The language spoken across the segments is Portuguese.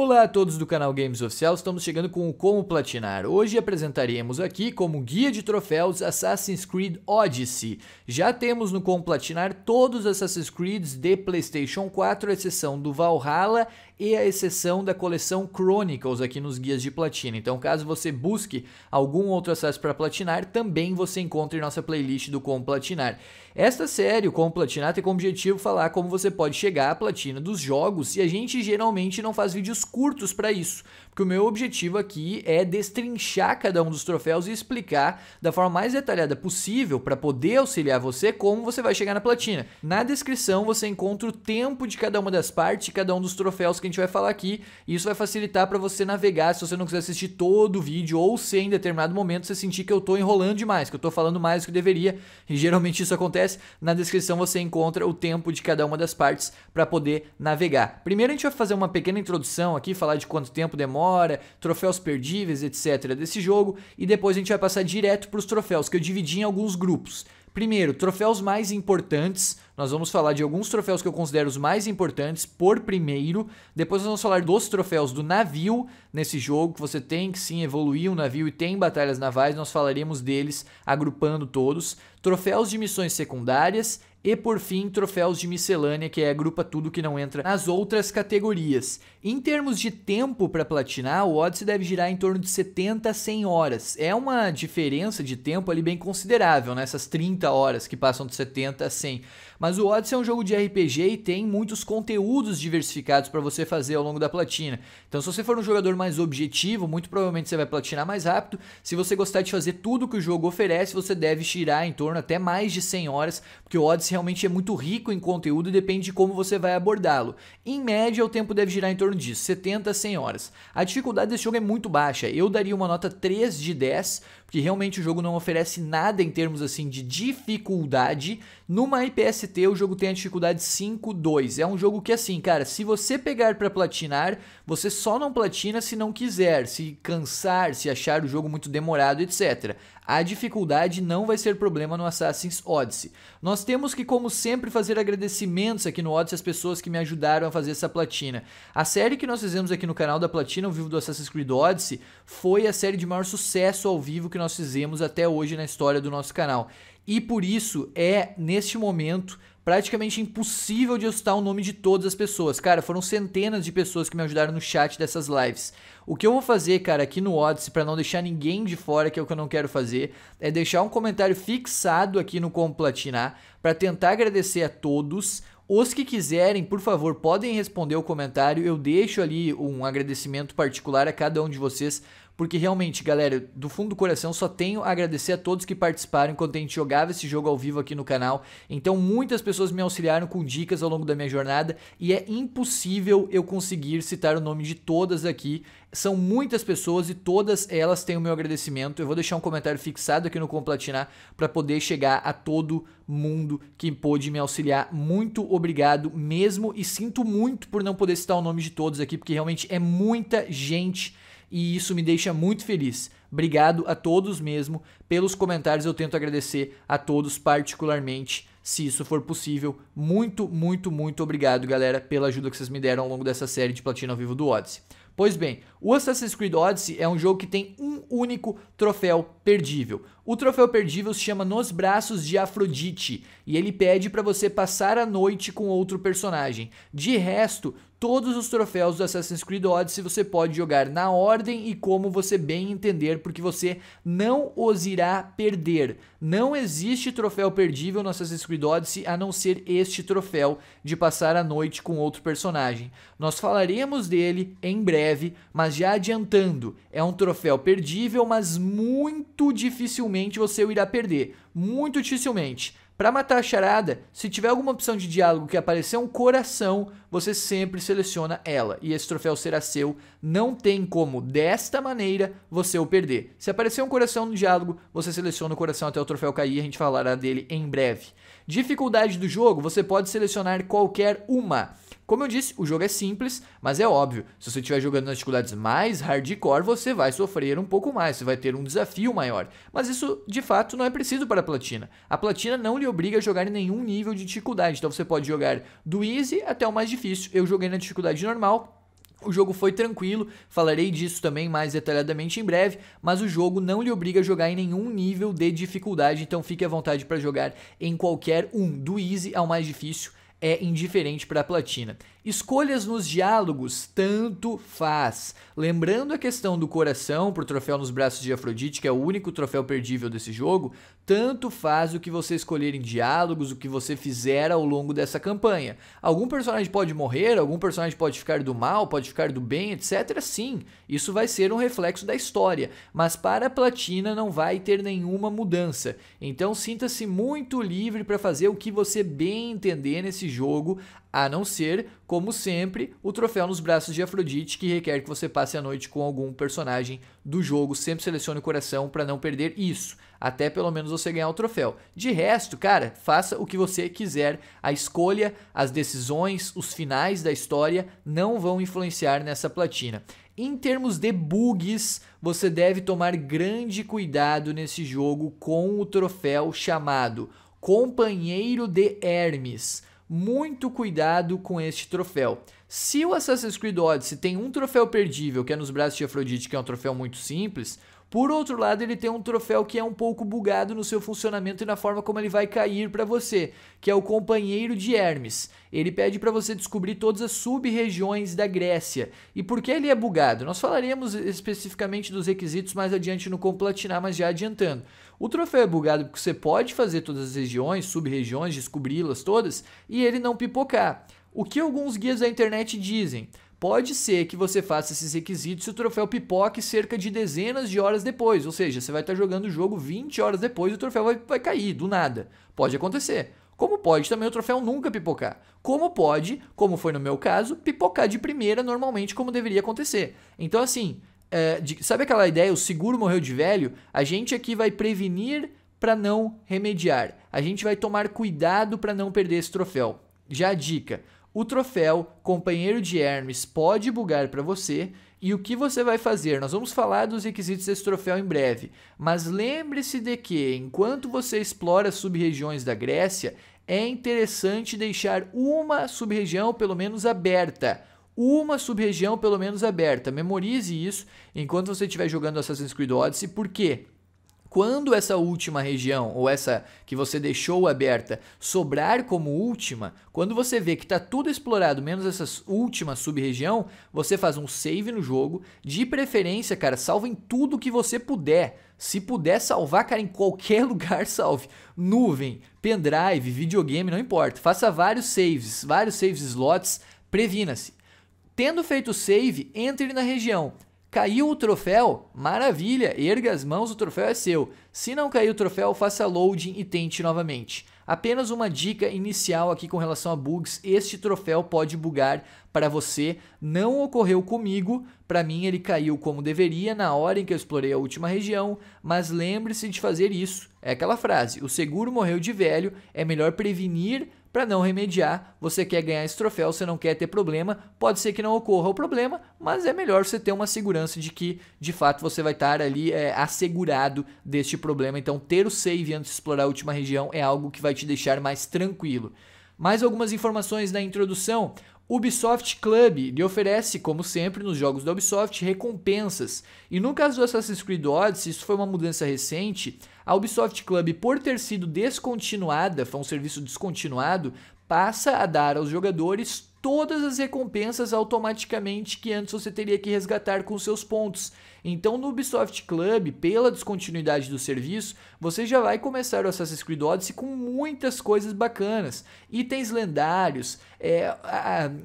Olá a todos do canal Games Oficial, estamos chegando com o Como Platinar. Hoje apresentaremos aqui como guia de troféus Assassin's Creed Odyssey. Já temos no Como Platinar todos os Assassin's Creeds de Playstation 4, a exceção do Valhalla e a exceção da coleção Chronicles aqui nos guias de platina. Então, caso você busque algum outro acesso para platinar, também você encontra em nossa playlist do Como Platinar. Esta série, o Como Platinar, tem como objetivo falar como você pode chegar à platina dos jogos e a gente geralmente não faz vídeos curtos para isso que o meu objetivo aqui é destrinchar cada um dos troféus e explicar da forma mais detalhada possível para poder auxiliar você como você vai chegar na platina. Na descrição você encontra o tempo de cada uma das partes, cada um dos troféus que a gente vai falar aqui, e isso vai facilitar para você navegar se você não quiser assistir todo o vídeo ou se em determinado momento você sentir que eu estou enrolando demais, que eu estou falando mais do que deveria, e geralmente isso acontece. Na descrição você encontra o tempo de cada uma das partes para poder navegar. Primeiro a gente vai fazer uma pequena introdução aqui, falar de quanto tempo demora hora, troféus perdíveis, etc. desse jogo, e depois a gente vai passar direto para os troféus, que eu dividi em alguns grupos. Primeiro, troféus mais importantes. Nós vamos falar de alguns troféus que eu considero os mais importantes por primeiro. Depois nós vamos falar dos troféus do navio nesse jogo, que você tem que sim evoluir um navio e tem batalhas navais. Nós falaremos deles agrupando todos. Troféus de missões secundárias e por fim, troféus de miscelânea, que é agrupa tudo que não entra nas outras categorias. Em termos de tempo para platinar, o Odyssey deve girar em torno de 70 a 100 horas. É uma diferença de tempo ali bem considerável, nessas né? 30 horas que passam de 70 a 100. Mas o Odyssey é um jogo de RPG e tem muitos conteúdos diversificados para você fazer ao longo da platina. Então, se você for um jogador mais objetivo, muito provavelmente você vai platinar mais rápido. Se você gostar de fazer tudo que o jogo oferece, você deve girar em torno até mais de 100 horas, porque o Odyssey realmente é muito rico em conteúdo e depende de como você vai abordá-lo. Em média, o tempo deve girar em torno disso, 70 a 100 horas. A dificuldade desse jogo é muito baixa, eu daria uma nota 3 de 10, porque realmente o jogo não oferece nada em termos assim de dificuldade. Numa IPST, o jogo tem a dificuldade 5-2. É um jogo que assim, cara, se você pegar para platinar, você só não platina se não quiser, se cansar, se achar o jogo muito demorado, etc a dificuldade não vai ser problema no Assassin's Odyssey. Nós temos que, como sempre, fazer agradecimentos aqui no Odyssey às pessoas que me ajudaram a fazer essa platina. A série que nós fizemos aqui no canal da Platina, ao vivo do Assassin's Creed Odyssey, foi a série de maior sucesso ao vivo que nós fizemos até hoje na história do nosso canal. E por isso é, neste momento, praticamente impossível de eu citar o nome de todas as pessoas. Cara, foram centenas de pessoas que me ajudaram no chat dessas lives. O que eu vou fazer, cara, aqui no Odyssey, para não deixar ninguém de fora, que é o que eu não quero fazer, é deixar um comentário fixado aqui no Complatinar para tentar agradecer a todos. Os que quiserem, por favor, podem responder o comentário. Eu deixo ali um agradecimento particular a cada um de vocês porque realmente, galera, do fundo do coração só tenho a agradecer a todos que participaram enquanto a gente jogava esse jogo ao vivo aqui no canal. Então, muitas pessoas me auxiliaram com dicas ao longo da minha jornada e é impossível eu conseguir citar o nome de todas aqui. São muitas pessoas e todas elas têm o meu agradecimento. Eu vou deixar um comentário fixado aqui no Complatinar para poder chegar a todo mundo que pôde me auxiliar. Muito obrigado mesmo e sinto muito por não poder citar o nome de todos aqui, porque realmente é muita gente e isso me deixa muito feliz. Obrigado a todos mesmo pelos comentários. Eu tento agradecer a todos particularmente, se isso for possível. Muito, muito, muito obrigado, galera, pela ajuda que vocês me deram ao longo dessa série de platina ao vivo do Odyssey. Pois bem, o Assassin's Creed Odyssey é um jogo que tem um único troféu perdível. O troféu perdível se chama Nos Braços de Afrodite e ele pede para você passar a noite com outro personagem. De resto, Todos os troféus do Assassin's Creed Odyssey você pode jogar na ordem e como você bem entender, porque você não os irá perder. Não existe troféu perdível no Assassin's Creed Odyssey a não ser este troféu de passar a noite com outro personagem. Nós falaremos dele em breve, mas já adiantando, é um troféu perdível, mas muito dificilmente você o irá perder. Muito dificilmente. Para matar a charada, se tiver alguma opção de diálogo que aparecer um coração, você sempre seleciona ela e esse troféu será seu. Não tem como, desta maneira, você o perder. Se aparecer um coração no diálogo, você seleciona o coração até o troféu cair e a gente falará dele em breve. Dificuldade do jogo, você pode selecionar qualquer uma. Como eu disse, o jogo é simples, mas é óbvio, se você estiver jogando nas dificuldades mais hardcore, você vai sofrer um pouco mais, você vai ter um desafio maior. Mas isso, de fato, não é preciso para a platina. A platina não lhe obriga a jogar em nenhum nível de dificuldade, então você pode jogar do easy até o mais difícil. Eu joguei na dificuldade normal, o jogo foi tranquilo, falarei disso também mais detalhadamente em breve, mas o jogo não lhe obriga a jogar em nenhum nível de dificuldade, então fique à vontade para jogar em qualquer um, do easy ao mais difícil é indiferente para a platina. Escolhas nos diálogos, tanto faz. Lembrando a questão do coração pro troféu nos braços de Afrodite, que é o único troféu perdível desse jogo, tanto faz o que você escolher em diálogos, o que você fizer ao longo dessa campanha. Algum personagem pode morrer, algum personagem pode ficar do mal, pode ficar do bem, etc. Sim, isso vai ser um reflexo da história, mas para a platina não vai ter nenhuma mudança. Então sinta-se muito livre para fazer o que você bem entender nesse jogo, a não ser, como sempre, o troféu nos braços de Afrodite, que requer que você passe a noite com algum personagem do jogo. Sempre selecione o coração para não perder isso, até pelo menos você ganhar o troféu. De resto, cara, faça o que você quiser. A escolha, as decisões, os finais da história não vão influenciar nessa platina. Em termos de bugs, você deve tomar grande cuidado nesse jogo com o troféu chamado Companheiro de Hermes muito cuidado com este troféu. Se o Assassin's Creed Odyssey tem um troféu perdível, que é nos braços de Afrodite, que é um troféu muito simples, por outro lado, ele tem um troféu que é um pouco bugado no seu funcionamento e na forma como ele vai cair para você, que é o companheiro de Hermes. Ele pede para você descobrir todas as sub-regiões da Grécia. E por que ele é bugado? Nós falaremos especificamente dos requisitos mais adiante no Complatinar, mas já adiantando. O troféu é bugado porque você pode fazer todas as regiões, sub-regiões, descobri-las todas e ele não pipocar. O que alguns guias da internet dizem? Pode ser que você faça esses requisitos e o troféu pipoque cerca de dezenas de horas depois, ou seja, você vai estar jogando o jogo 20 horas depois e o troféu vai, vai cair do nada. Pode acontecer. Como pode também o troféu nunca pipocar? Como pode, como foi no meu caso, pipocar de primeira normalmente como deveria acontecer. Então assim, é, de, sabe aquela ideia, o seguro morreu de velho? A gente aqui vai prevenir para não remediar. A gente vai tomar cuidado para não perder esse troféu. Já a dica: o troféu companheiro de Hermes pode bugar para você. E o que você vai fazer? Nós vamos falar dos requisitos desse troféu em breve, mas lembre-se de que enquanto você explora sub-regiões da Grécia, é interessante deixar uma sub-região pelo menos aberta, uma sub-região pelo menos aberta. Memorize isso enquanto você estiver jogando Assassin's Creed Odyssey, por quê? Quando essa última região, ou essa que você deixou aberta, sobrar como última, quando você vê que está tudo explorado, menos essa última sub-região, você faz um save no jogo. De preferência, cara, salva em tudo que você puder. Se puder salvar, cara, em qualquer lugar, salve. Nuvem, pendrive, videogame, não importa. Faça vários saves, vários saves slots, previna-se. Tendo feito o save, entre na região. Caiu o troféu? Maravilha, erga as mãos, o troféu é seu. Se não caiu o troféu, faça loading e tente novamente. Apenas uma dica inicial aqui com relação a bugs, este troféu pode bugar para você. Não ocorreu comigo, para mim ele caiu como deveria na hora em que eu explorei a última região, mas lembre-se de fazer isso. É aquela frase, o seguro morreu de velho, é melhor prevenir para não remediar, você quer ganhar esse troféu, você não quer ter problema, pode ser que não ocorra o problema, mas é melhor você ter uma segurança de que de fato você vai estar ali é, assegurado deste problema. Então, ter o save antes de explorar a última região é algo que vai te deixar mais tranquilo. Mais algumas informações na introdução. Ubisoft Club lhe oferece, como sempre nos jogos da Ubisoft, recompensas. E no caso do Assassin's Creed Odyssey, isso foi uma mudança recente. A Ubisoft Club, por ter sido descontinuada, foi um serviço descontinuado, passa a dar aos jogadores todas as recompensas automaticamente que antes você teria que resgatar com seus pontos. Então no Ubisoft Club, pela descontinuidade do serviço, você já vai começar o Assassin's Creed Odyssey com muitas coisas bacanas. Itens lendários, é,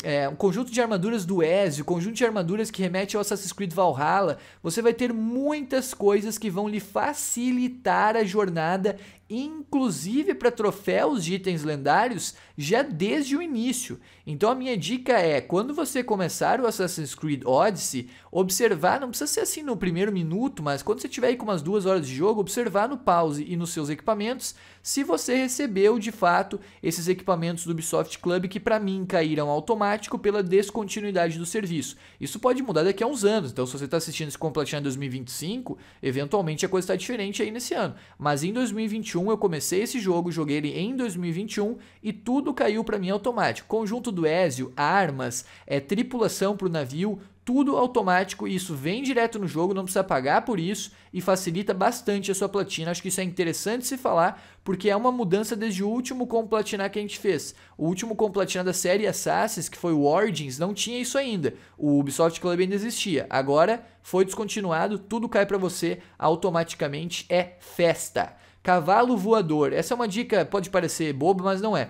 é, um conjunto de armaduras do Ezio, conjunto de armaduras que remete ao Assassin's Creed Valhalla. Você vai ter muitas coisas que vão lhe facilitar a jornada inclusive para troféus de itens lendários, já desde o início. Então a minha dica é, quando você começar o Assassin's Creed Odyssey, observar, não precisa ser assim no no primeiro minuto, mas quando você tiver aí com umas duas horas de jogo, observar no pause e nos seus equipamentos se você recebeu de fato esses equipamentos do Ubisoft Club que para mim caíram automático pela descontinuidade do serviço. Isso pode mudar daqui a uns anos, então se você está assistindo esse Completinho em 2025, eventualmente a coisa está diferente aí nesse ano. Mas em 2021 eu comecei esse jogo, joguei ele em 2021 e tudo caiu para mim automático. Conjunto do Ezio, armas, é, tripulação para o navio, tudo automático e isso vem direto no jogo, não precisa pagar por isso e facilita bastante a sua platina. Acho que isso é interessante se falar, porque é uma mudança desde o último com platina que a gente fez. O último com platina da série Assassin's, que foi o Origins, não tinha isso ainda. O Ubisoft Club ainda existia. Agora foi descontinuado, tudo cai para você automaticamente, é festa. Cavalo voador. Essa é uma dica, pode parecer boba, mas não é.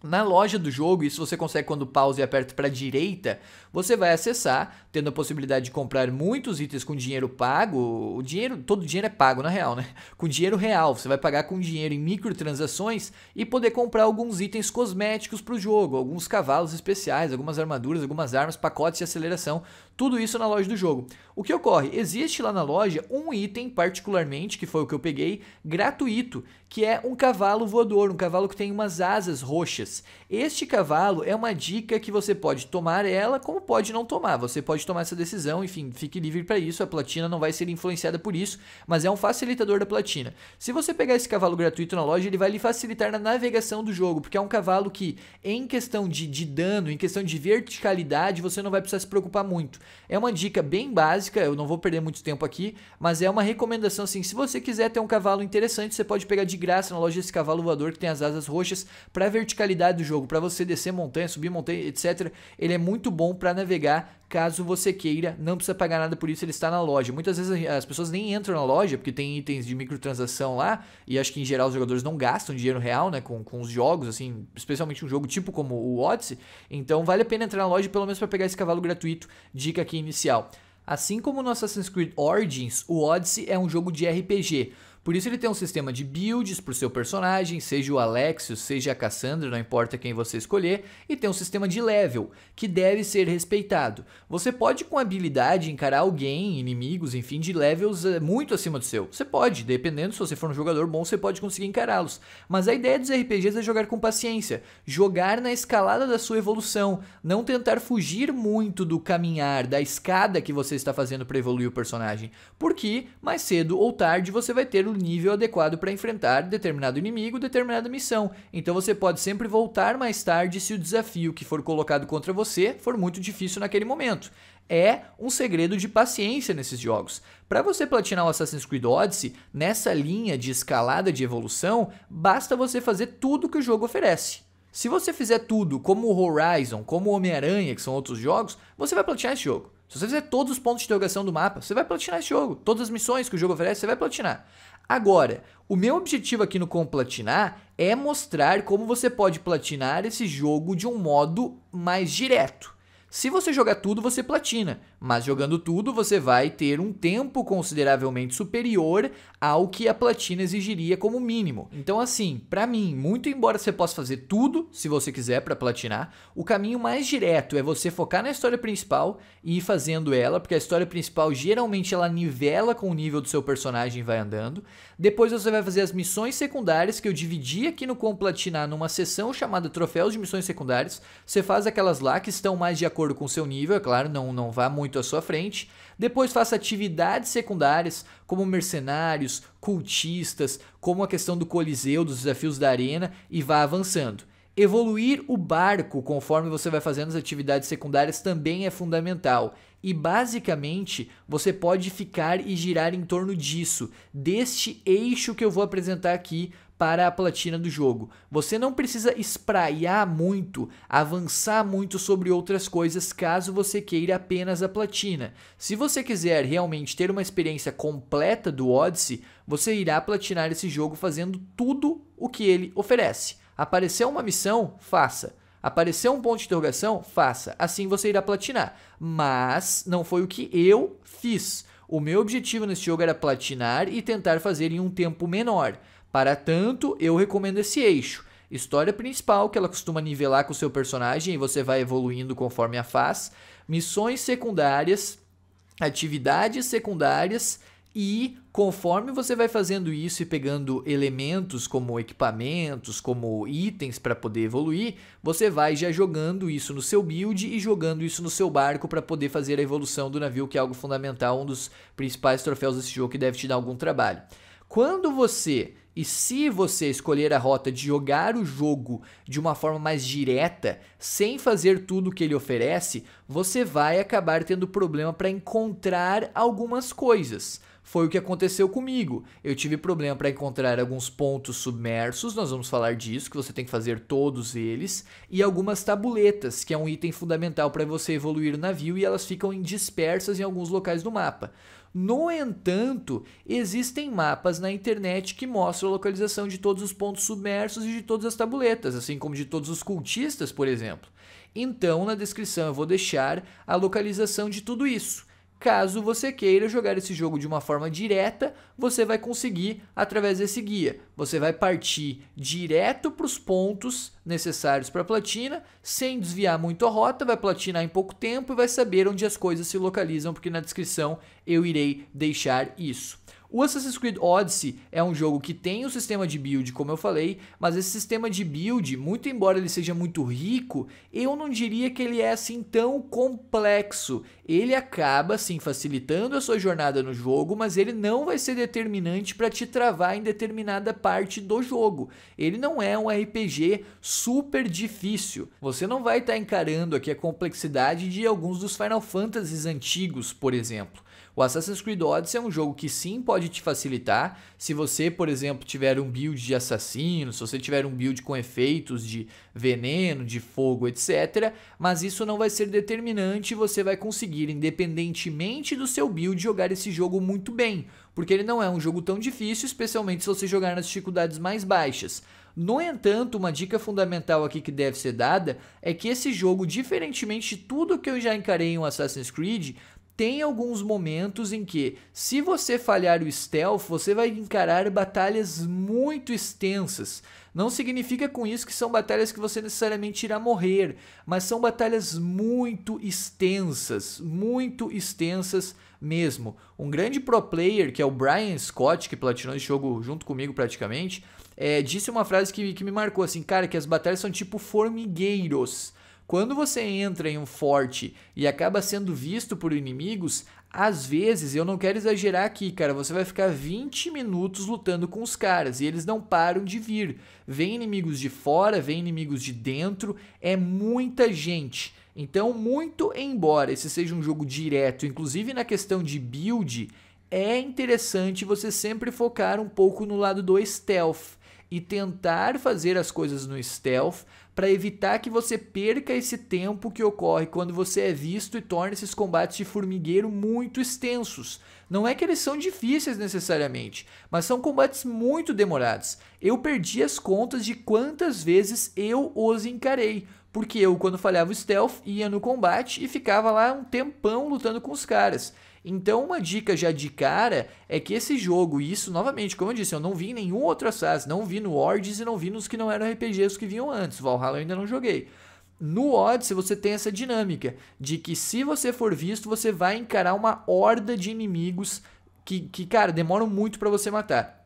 Na loja do jogo, isso você consegue quando pausa e aperta para direita, você vai acessar, tendo a possibilidade de comprar muitos itens com dinheiro pago. O dinheiro, todo dinheiro é pago na real, né? Com dinheiro real, você vai pagar com dinheiro em microtransações e poder comprar alguns itens cosméticos para o jogo, alguns cavalos especiais, algumas armaduras, algumas armas, pacotes de aceleração, tudo isso na loja do jogo. O que ocorre? Existe lá na loja um item particularmente, que foi o que eu peguei, gratuito, que é um cavalo voador, um cavalo que tem umas asas roxas. Este cavalo é uma dica que você pode tomar ela como pode não tomar. Você pode tomar essa decisão, enfim, fique livre para isso. A platina não vai ser influenciada por isso, mas é um facilitador da platina. Se você pegar esse cavalo gratuito na loja, ele vai lhe facilitar na navegação do jogo, porque é um cavalo que, em questão de, de dano, em questão de verticalidade, você não vai precisar se preocupar muito. É uma dica bem básica, eu não vou perder muito tempo aqui, mas é uma recomendação assim. Se você quiser ter um cavalo interessante, você pode pegar de graça na loja esse cavalo voador que tem as asas roxas para verticalidade do jogo, para você descer montanha, subir montanha, etc. Ele é muito bom para navegar caso você queira, não precisa pagar nada por isso, ele está na loja. Muitas vezes as pessoas nem entram na loja, porque tem itens de microtransação lá, e acho que em geral os jogadores não gastam dinheiro real, né, com, com os jogos, assim, especialmente um jogo tipo como o Odyssey, então vale a pena entrar na loja pelo menos para pegar esse cavalo gratuito, dica aqui inicial. Assim como no Assassin's Creed Origins, o Odyssey é um jogo de RPG, por isso ele tem um sistema de builds para o seu personagem, seja o Alexios, seja a Cassandra, não importa quem você escolher, e tem um sistema de level, que deve ser respeitado. Você pode com habilidade encarar alguém, inimigos, enfim, de levels eh, muito acima do seu. Você pode, dependendo, se você for um jogador bom, você pode conseguir encará-los. Mas a ideia dos RPGs é jogar com paciência, jogar na escalada da sua evolução, não tentar fugir muito do caminhar, da escada que você está fazendo para evoluir o personagem, porque mais cedo ou tarde você vai ter o nível adequado para enfrentar determinado inimigo, determinada missão. Então você pode sempre voltar mais tarde se o desafio que for colocado contra você for muito difícil naquele momento é um segredo de paciência nesses jogos. Para você platinar o Assassin's Creed Odyssey, nessa linha de escalada de evolução, basta você fazer tudo que o jogo oferece. Se você fizer tudo, como o Horizon, como o Homem-Aranha, que são outros jogos, você vai platinar esse jogo. Se você fizer todos os pontos de interrogação do mapa, você vai platinar esse jogo. Todas as missões que o jogo oferece, você vai platinar. Agora, o meu objetivo aqui no Como Platinar é mostrar como você pode platinar esse jogo de um modo mais direto. Se você jogar tudo, você platina, mas jogando tudo, você vai ter um tempo consideravelmente superior ao que a platina exigiria como mínimo. Então, assim, para mim, muito embora você possa fazer tudo, se você quiser para platinar, o caminho mais direto é você focar na história principal e ir fazendo ela, porque a história principal geralmente ela nivela com o nível do seu personagem e vai andando. Depois você vai fazer as missões secundárias que eu dividi aqui no Com Platinar numa sessão chamada Troféus de Missões Secundárias. Você faz aquelas lá que estão mais de acordo acordo com seu nível, é claro, não, não vá muito à sua frente. Depois faça atividades secundárias, como mercenários, cultistas, como a questão do Coliseu, dos desafios da arena, e vá avançando. Evoluir o barco conforme você vai fazendo as atividades secundárias também é fundamental. E basicamente você pode ficar e girar em torno disso, deste eixo que eu vou apresentar aqui para a platina do jogo. Você não precisa espraiar muito, avançar muito sobre outras coisas caso você queira apenas a platina. Se você quiser realmente ter uma experiência completa do Odyssey, você irá platinar esse jogo fazendo tudo o que ele oferece. Apareceu uma missão? Faça. Apareceu um ponto de interrogação? Faça. Assim você irá platinar. Mas não foi o que eu fiz. O meu objetivo nesse jogo era platinar e tentar fazer em um tempo menor. Para tanto, eu recomendo esse eixo. História principal, que ela costuma nivelar com o seu personagem e você vai evoluindo conforme a faz. Missões secundárias, atividades secundárias e conforme você vai fazendo isso e pegando elementos como equipamentos, como itens para poder evoluir, você vai já jogando isso no seu build e jogando isso no seu barco para poder fazer a evolução do navio, que é algo fundamental, um dos principais troféus desse jogo que deve te dar algum trabalho. Quando você e se você escolher a rota de jogar o jogo de uma forma mais direta, sem fazer tudo o que ele oferece, você vai acabar tendo problema para encontrar algumas coisas. Foi o que aconteceu comigo. Eu tive problema para encontrar alguns pontos submersos, nós vamos falar disso, que você tem que fazer todos eles, e algumas tabuletas, que é um item fundamental para você evoluir o navio e elas ficam dispersas em alguns locais do mapa. No entanto, existem mapas na internet que mostram a localização de todos os pontos submersos e de todas as tabuletas, assim como de todos os cultistas, por exemplo. Então, na descrição eu vou deixar a localização de tudo isso. Caso você queira jogar esse jogo de uma forma direta, você vai conseguir através desse guia. Você vai partir direto para os pontos necessários para a platina, sem desviar muito a rota, vai platinar em pouco tempo e vai saber onde as coisas se localizam, porque na descrição eu irei deixar isso. O Assassin's Creed Odyssey é um jogo que tem o um sistema de build, como eu falei, mas esse sistema de build, muito embora ele seja muito rico, eu não diria que ele é assim tão complexo. Ele acaba sim facilitando a sua jornada no jogo, mas ele não vai ser determinante para te travar em determinada parte do jogo. Ele não é um RPG super difícil. Você não vai estar tá encarando aqui a complexidade de alguns dos Final Fantasies antigos, por exemplo. O Assassin's Creed Odyssey é um jogo que sim pode te facilitar se você, por exemplo, tiver um build de assassino, se você tiver um build com efeitos de veneno, de fogo, etc. Mas isso não vai ser determinante e você vai conseguir, independentemente do seu build, jogar esse jogo muito bem, porque ele não é um jogo tão difícil, especialmente se você jogar nas dificuldades mais baixas. No entanto, uma dica fundamental aqui que deve ser dada é que esse jogo, diferentemente de tudo que eu já encarei em um Assassin's Creed, tem alguns momentos em que, se você falhar o stealth, você vai encarar batalhas muito extensas. Não significa com isso que são batalhas que você necessariamente irá morrer, mas são batalhas muito extensas, muito extensas mesmo. Um grande pro player, que é o Brian Scott, que platinou esse jogo junto comigo praticamente, é, disse uma frase que, que me marcou assim, cara, que as batalhas são tipo formigueiros quando você entra em um forte e acaba sendo visto por inimigos, às vezes, eu não quero exagerar aqui, cara, você vai ficar 20 minutos lutando com os caras e eles não param de vir. Vem inimigos de fora, vem inimigos de dentro, é muita gente. Então, muito embora esse seja um jogo direto, inclusive na questão de build, é interessante você sempre focar um pouco no lado do stealth e tentar fazer as coisas no stealth para evitar que você perca esse tempo que ocorre quando você é visto e torna esses combates de formigueiro muito extensos. Não é que eles são difíceis necessariamente, mas são combates muito demorados. Eu perdi as contas de quantas vezes eu os encarei, porque eu, quando falhava o stealth, ia no combate e ficava lá um tempão lutando com os caras. Então, uma dica já de cara é que esse jogo, e isso novamente, como eu disse, eu não vi em nenhum outro Assassin, não vi no Ords e não vi nos que não eram RPGs que vinham antes. Valhalla eu ainda não joguei. No Odyssey você tem essa dinâmica de que se você for visto, você vai encarar uma horda de inimigos que, que cara, demoram muito para você matar.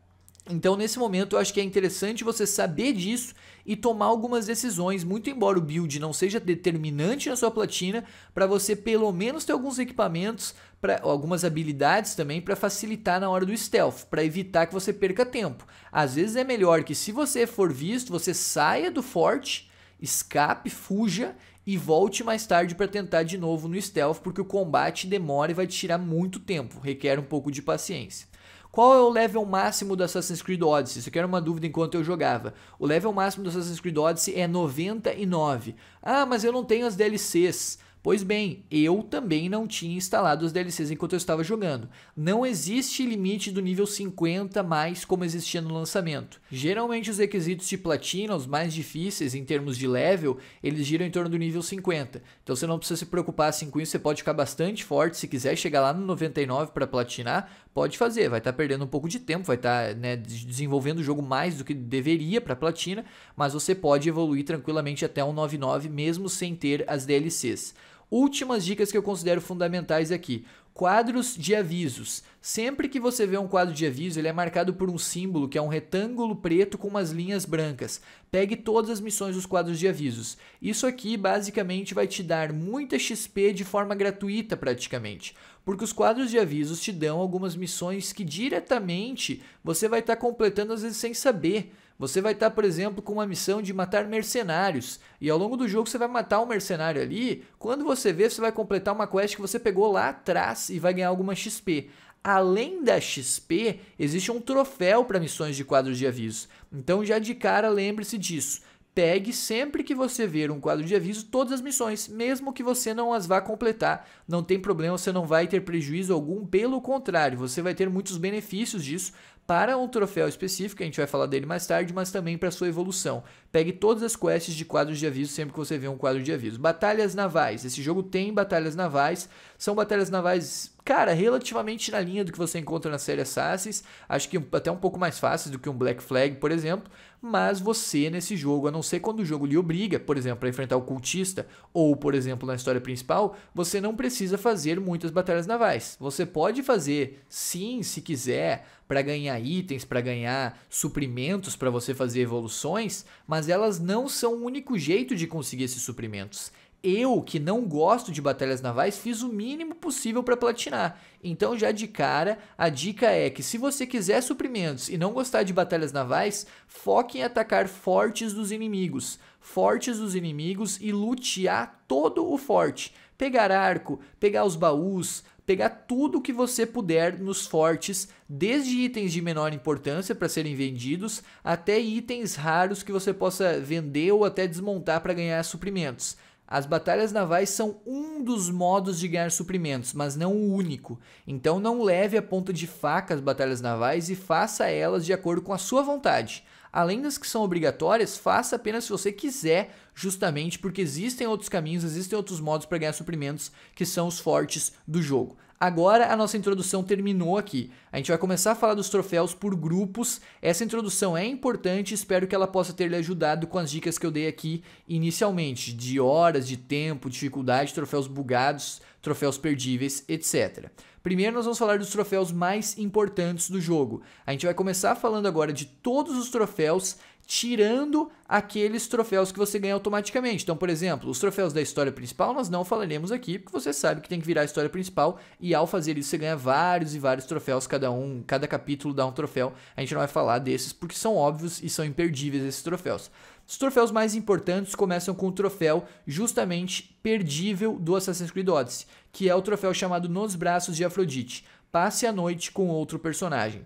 Então, nesse momento, eu acho que é interessante você saber disso e tomar algumas decisões, muito embora o build não seja determinante na sua platina, para você pelo menos ter alguns equipamentos, pra, algumas habilidades também para facilitar na hora do stealth, para evitar que você perca tempo. Às vezes é melhor que se você for visto, você saia do forte, escape, fuja e volte mais tarde para tentar de novo no stealth, porque o combate demora e vai te tirar muito tempo, requer um pouco de paciência. Qual é o level máximo do Assassin's Creed Odyssey? Isso aqui era uma dúvida enquanto eu jogava. O level máximo do Assassin's Creed Odyssey é 99. Ah, mas eu não tenho as DLCs. Pois bem, eu também não tinha instalado os DLCs enquanto eu estava jogando. Não existe limite do nível 50 mais como existia no lançamento. Geralmente os requisitos de platina, os mais difíceis em termos de level, eles giram em torno do nível 50. Então você não precisa se preocupar assim com isso, você pode ficar bastante forte se quiser chegar lá no 99 para platinar, pode fazer, vai estar tá perdendo um pouco de tempo, vai estar tá, né, desenvolvendo o jogo mais do que deveria para platina, mas você pode evoluir tranquilamente até um 99 mesmo sem ter as DLCs. Últimas dicas que eu considero fundamentais aqui. Quadros de avisos. Sempre que você vê um quadro de aviso, ele é marcado por um símbolo que é um retângulo preto com umas linhas brancas. Pegue todas as missões dos quadros de avisos. Isso aqui basicamente vai te dar muita XP de forma gratuita praticamente, porque os quadros de avisos te dão algumas missões que diretamente você vai estar tá completando às vezes sem saber. Você vai estar, por exemplo, com uma missão de matar mercenários. E ao longo do jogo você vai matar um mercenário ali. Quando você vê, você vai completar uma quest que você pegou lá atrás e vai ganhar alguma XP. Além da XP, existe um troféu para missões de quadros de aviso. Então já de cara lembre-se disso. Pegue sempre que você ver um quadro de aviso todas as missões, mesmo que você não as vá completar. Não tem problema, você não vai ter prejuízo algum, pelo contrário, você vai ter muitos benefícios disso, para um troféu específico, a gente vai falar dele mais tarde, mas também para sua evolução. Pegue todas as quests de quadros de aviso sempre que você vê um quadro de aviso. Batalhas navais. Esse jogo tem batalhas navais. São batalhas navais, cara, relativamente na linha do que você encontra na série Assassins. Acho que até um pouco mais fáceis do que um Black Flag, por exemplo mas você nesse jogo, a não ser quando o jogo lhe obriga, por exemplo, a enfrentar o cultista, ou por exemplo na história principal, você não precisa fazer muitas batalhas navais. Você pode fazer, sim, se quiser, para ganhar itens, para ganhar suprimentos, para você fazer evoluções, mas elas não são o único jeito de conseguir esses suprimentos eu, que não gosto de batalhas navais, fiz o mínimo possível para platinar. Então, já de cara, a dica é que se você quiser suprimentos e não gostar de batalhas navais, foque em atacar fortes dos inimigos. Fortes dos inimigos e lutear todo o forte. Pegar arco, pegar os baús, pegar tudo que você puder nos fortes, desde itens de menor importância para serem vendidos, até itens raros que você possa vender ou até desmontar para ganhar suprimentos. As batalhas navais são um dos modos de ganhar suprimentos, mas não o único. Então não leve a ponta de faca as batalhas navais e faça elas de acordo com a sua vontade. Além das que são obrigatórias, faça apenas se você quiser, justamente porque existem outros caminhos, existem outros modos para ganhar suprimentos que são os fortes do jogo. Agora a nossa introdução terminou aqui. A gente vai começar a falar dos troféus por grupos. Essa introdução é importante, espero que ela possa ter lhe ajudado com as dicas que eu dei aqui inicialmente, de horas, de tempo, dificuldade, troféus bugados troféus perdíveis, etc. Primeiro nós vamos falar dos troféus mais importantes do jogo. A gente vai começar falando agora de todos os troféus, tirando aqueles troféus que você ganha automaticamente. Então, por exemplo, os troféus da história principal nós não falaremos aqui, porque você sabe que tem que virar a história principal e ao fazer isso você ganha vários e vários troféus, cada um, cada capítulo dá um troféu. A gente não vai falar desses porque são óbvios e são imperdíveis esses troféus. Os troféus mais importantes começam com o troféu justamente perdível do Assassin's Creed Odyssey, que é o troféu chamado Nos Braços de Afrodite. Passe a noite com outro personagem.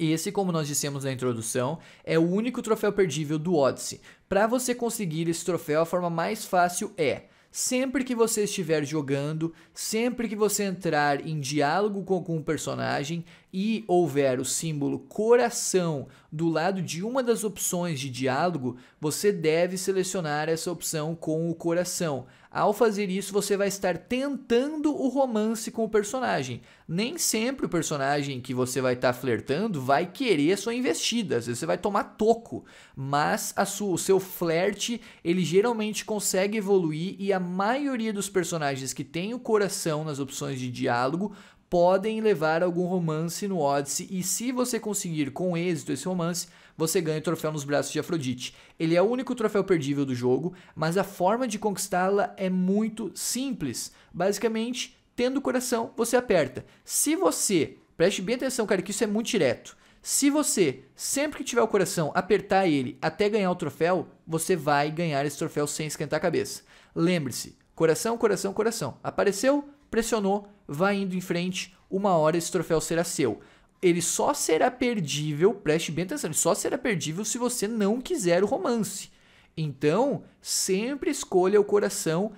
Esse, como nós dissemos na introdução, é o único troféu perdível do Odyssey. Para você conseguir esse troféu, a forma mais fácil é sempre que você estiver jogando, sempre que você entrar em diálogo com algum personagem, e houver o símbolo coração do lado de uma das opções de diálogo, você deve selecionar essa opção com o coração. Ao fazer isso, você vai estar tentando o romance com o personagem. Nem sempre o personagem que você vai estar tá flertando vai querer sua investida, às vezes você vai tomar toco, mas sua, o seu flerte, ele geralmente consegue evoluir e a maioria dos personagens que tem o coração nas opções de diálogo podem levar algum romance no Odyssey e se você conseguir com êxito esse romance, você ganha o troféu nos braços de Afrodite. Ele é o único troféu perdível do jogo, mas a forma de conquistá-la é muito simples. Basicamente, tendo o coração, você aperta. Se você, preste bem atenção, cara, que isso é muito direto. Se você, sempre que tiver o coração, apertar ele até ganhar o troféu, você vai ganhar esse troféu sem esquentar a cabeça. Lembre-se, coração, coração, coração. Apareceu? pressionou, vai indo em frente, uma hora esse troféu será seu. Ele só será perdível, preste bem atenção, ele só será perdível se você não quiser o romance. Então, sempre escolha o coração,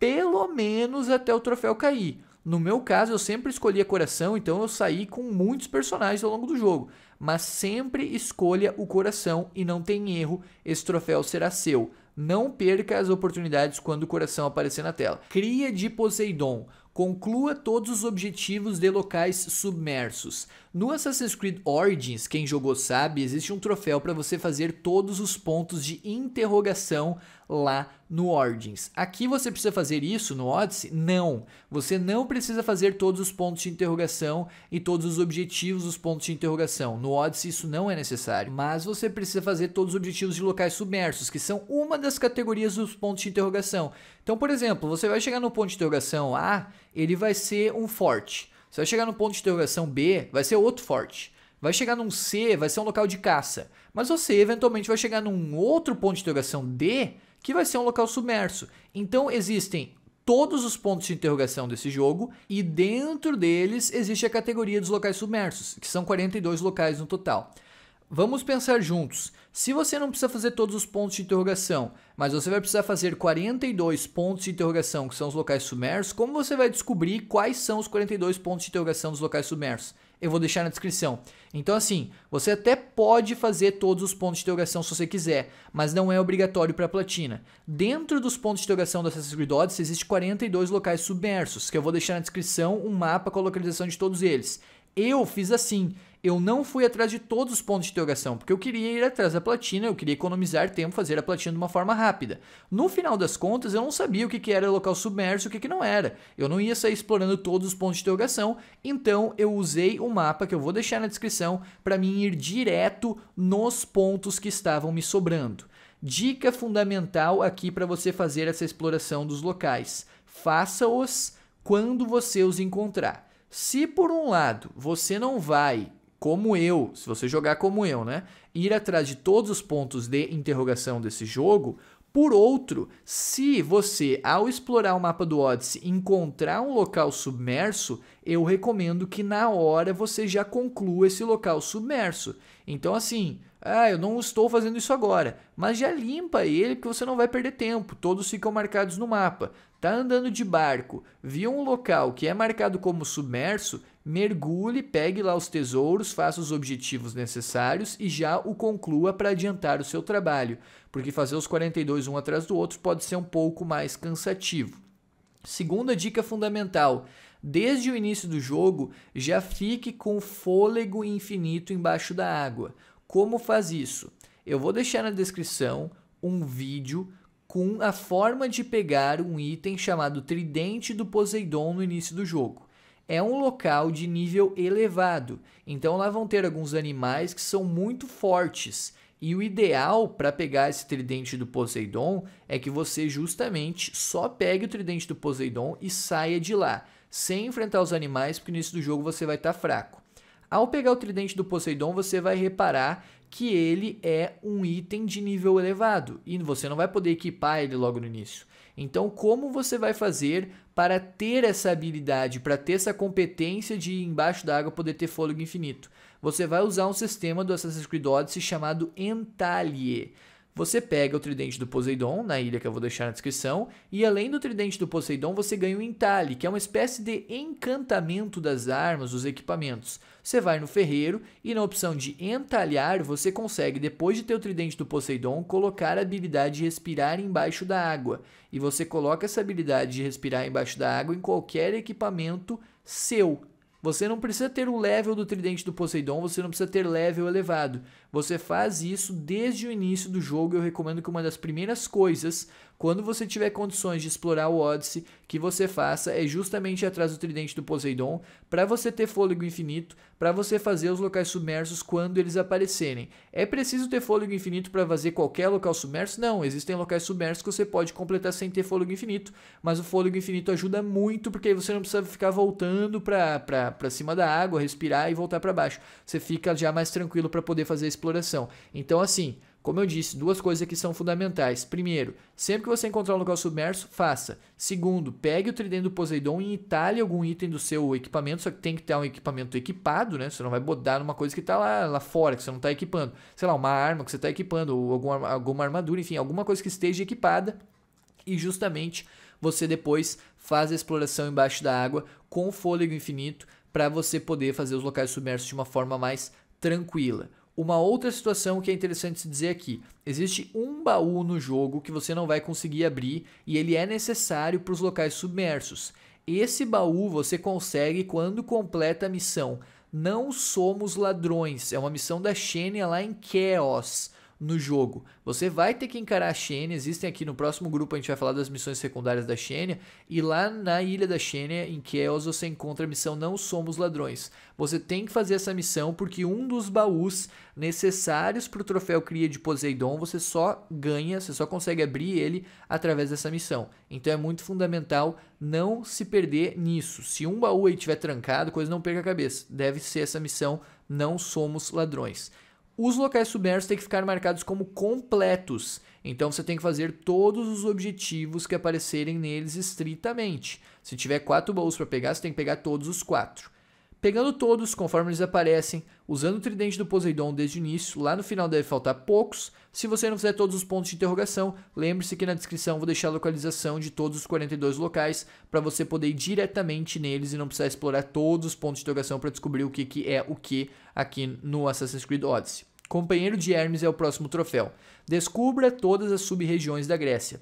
pelo menos até o troféu cair. No meu caso, eu sempre escolhi a coração, então eu saí com muitos personagens ao longo do jogo. Mas sempre escolha o coração e não tem erro, esse troféu será seu. Não perca as oportunidades quando o coração aparecer na tela. Cria de Poseidon. Conclua todos os objetivos de locais submersos. No Assassin's Creed Origins, quem jogou sabe, existe um troféu para você fazer todos os pontos de interrogação lá no Origins. Aqui você precisa fazer isso no Odyssey? Não. Você não precisa fazer todos os pontos de interrogação e todos os objetivos dos pontos de interrogação. No Odyssey isso não é necessário, mas você precisa fazer todos os objetivos de locais submersos, que são uma das categorias dos pontos de interrogação. Então, por exemplo, você vai chegar no ponto de interrogação A, ele vai ser um forte. Você vai chegar no ponto de interrogação B, vai ser outro forte. Vai chegar num C, vai ser um local de caça. Mas você eventualmente vai chegar num outro ponto de interrogação D, que vai ser um local submerso. Então existem todos os pontos de interrogação desse jogo e dentro deles existe a categoria dos locais submersos, que são 42 locais no total. Vamos pensar juntos. Se você não precisa fazer todos os pontos de interrogação, mas você vai precisar fazer 42 pontos de interrogação, que são os locais submersos, como você vai descobrir quais são os 42 pontos de interrogação dos locais submersos? Eu vou deixar na descrição. Então, assim, você até pode fazer todos os pontos de interrogação se você quiser, mas não é obrigatório para a platina. Dentro dos pontos de interrogação da Assassin's Creed Odyssey, existem 42 locais submersos, que eu vou deixar na descrição um mapa com a localização de todos eles. Eu fiz assim eu não fui atrás de todos os pontos de interrogação, porque eu queria ir atrás da platina, eu queria economizar tempo, fazer a platina de uma forma rápida. No final das contas, eu não sabia o que, era local submerso e o que, que não era. Eu não ia sair explorando todos os pontos de interrogação, então eu usei o mapa que eu vou deixar na descrição para mim ir direto nos pontos que estavam me sobrando. Dica fundamental aqui para você fazer essa exploração dos locais: faça-os quando você os encontrar. Se por um lado você não vai como eu, se você jogar como eu, né? Ir atrás de todos os pontos de interrogação desse jogo. Por outro, se você, ao explorar o mapa do Odyssey, encontrar um local submerso, eu recomendo que na hora você já conclua esse local submerso. Então, assim, ah, eu não estou fazendo isso agora. Mas já limpa ele porque você não vai perder tempo. Todos ficam marcados no mapa. Tá andando de barco, viu um local que é marcado como submerso, mergulhe, pegue lá os tesouros, faça os objetivos necessários e já o conclua para adiantar o seu trabalho, porque fazer os 42 um atrás do outro pode ser um pouco mais cansativo. Segunda dica fundamental: desde o início do jogo, já fique com fôlego infinito embaixo da água. Como faz isso? Eu vou deixar na descrição um vídeo com a forma de pegar um item chamado Tridente do Poseidon no início do jogo. É um local de nível elevado, então lá vão ter alguns animais que são muito fortes. E o ideal para pegar esse tridente do Poseidon é que você justamente só pegue o tridente do Poseidon e saia de lá, sem enfrentar os animais, porque no início do jogo você vai estar tá fraco. Ao pegar o tridente do Poseidon, você vai reparar que ele é um item de nível elevado e você não vai poder equipar ele logo no início. Então, como você vai fazer para ter essa habilidade, para ter essa competência de embaixo da água poder ter fôlego infinito? Você vai usar um sistema do Assassin's Creed Odyssey chamado Entalie. Você pega o tridente do Poseidon, na ilha que eu vou deixar na descrição, e além do tridente do Poseidon, você ganha o entalhe, que é uma espécie de encantamento das armas, dos equipamentos. Você vai no ferreiro e na opção de entalhar, você consegue, depois de ter o tridente do Poseidon, colocar a habilidade de respirar embaixo da água. E você coloca essa habilidade de respirar embaixo da água em qualquer equipamento seu, você não precisa ter o level do tridente do Poseidon, você não precisa ter level elevado. Você faz isso desde o início do jogo. Eu recomendo que uma das primeiras coisas, quando você tiver condições de explorar o Odyssey, que você faça é justamente atrás do tridente do Poseidon, para você ter fôlego infinito, para você fazer os locais submersos quando eles aparecerem. É preciso ter fôlego infinito para fazer qualquer local submerso? Não, existem locais submersos que você pode completar sem ter fôlego infinito, mas o fôlego infinito ajuda muito porque aí você não precisa ficar voltando para cima da água, respirar e voltar para baixo. Você fica já mais tranquilo para poder fazer esse exploração. Então, assim, como eu disse, duas coisas aqui são fundamentais. Primeiro, sempre que você encontrar um local submerso, faça. Segundo, pegue o tridente do Poseidon e itale algum item do seu equipamento, só que tem que ter um equipamento equipado, né? Você não vai botar numa coisa que está lá, lá fora, que você não está equipando. Sei lá, uma arma que você está equipando, ou alguma, alguma armadura, enfim, alguma coisa que esteja equipada. E justamente você depois faz a exploração embaixo da água com fôlego infinito para você poder fazer os locais submersos de uma forma mais tranquila. Uma outra situação que é interessante se dizer aqui: existe um baú no jogo que você não vai conseguir abrir e ele é necessário para os locais submersos. Esse baú você consegue quando completa a missão. Não somos ladrões. É uma missão da Xenia lá em Chaos no jogo. Você vai ter que encarar a Xenia, existem aqui no próximo grupo a gente vai falar das missões secundárias da Xenia, e lá na ilha da Xenia, em Chaos, você encontra a missão Não Somos Ladrões. Você tem que fazer essa missão porque um dos baús necessários para o troféu Cria de Poseidon, você só ganha, você só consegue abrir ele através dessa missão. Então é muito fundamental não se perder nisso. Se um baú aí estiver trancado, coisa não perca a cabeça. Deve ser essa missão Não Somos Ladrões. Os locais submersos têm que ficar marcados como completos, então você tem que fazer todos os objetivos que aparecerem neles estritamente. Se tiver quatro baús para pegar, você tem que pegar todos os quatro. Pegando todos conforme eles aparecem, usando o tridente do Poseidon desde o início, lá no final deve faltar poucos, se você não fizer todos os pontos de interrogação, lembre-se que na descrição vou deixar a localização de todos os 42 locais para você poder ir diretamente neles e não precisar explorar todos os pontos de interrogação para descobrir o que, que é o que aqui no Assassin's Creed Odyssey. Companheiro de Hermes é o próximo troféu. Descubra todas as sub-regiões da Grécia.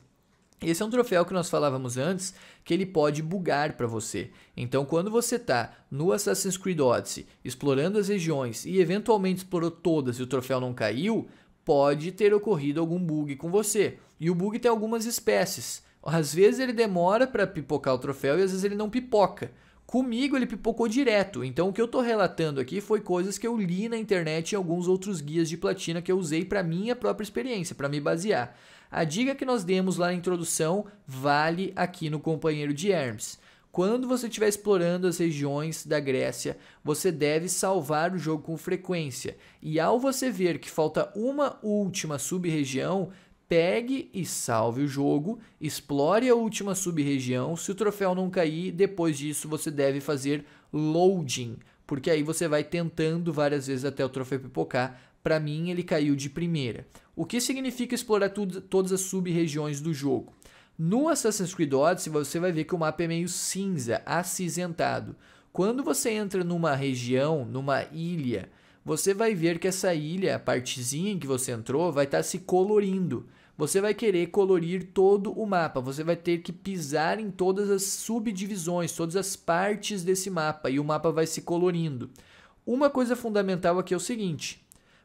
Esse é um troféu que nós falávamos antes, que ele pode bugar para você. Então, quando você tá no Assassin's Creed Odyssey, explorando as regiões e eventualmente explorou todas e o troféu não caiu, pode ter ocorrido algum bug com você. E o bug tem algumas espécies. Às vezes ele demora para pipocar o troféu e às vezes ele não pipoca. Comigo ele pipocou direto, então o que eu estou relatando aqui foi coisas que eu li na internet e alguns outros guias de platina que eu usei para minha própria experiência, para me basear. A dica que nós demos lá na introdução vale aqui no companheiro de Hermes. Quando você estiver explorando as regiões da Grécia, você deve salvar o jogo com frequência. E ao você ver que falta uma última sub-região, pegue e salve o jogo, explore a última sub-região. Se o troféu não cair, depois disso você deve fazer loading, porque aí você vai tentando várias vezes até o troféu pipocar. Para mim, ele caiu de primeira. O que significa explorar tudo, todas as sub-regiões do jogo? No Assassin's Creed Odyssey, você vai ver que o mapa é meio cinza, acinzentado. Quando você entra numa região, numa ilha, você vai ver que essa ilha, a partezinha em que você entrou, vai estar tá se colorindo. Você vai querer colorir todo o mapa, você vai ter que pisar em todas as subdivisões, todas as partes desse mapa e o mapa vai se colorindo. Uma coisa fundamental aqui é o seguinte: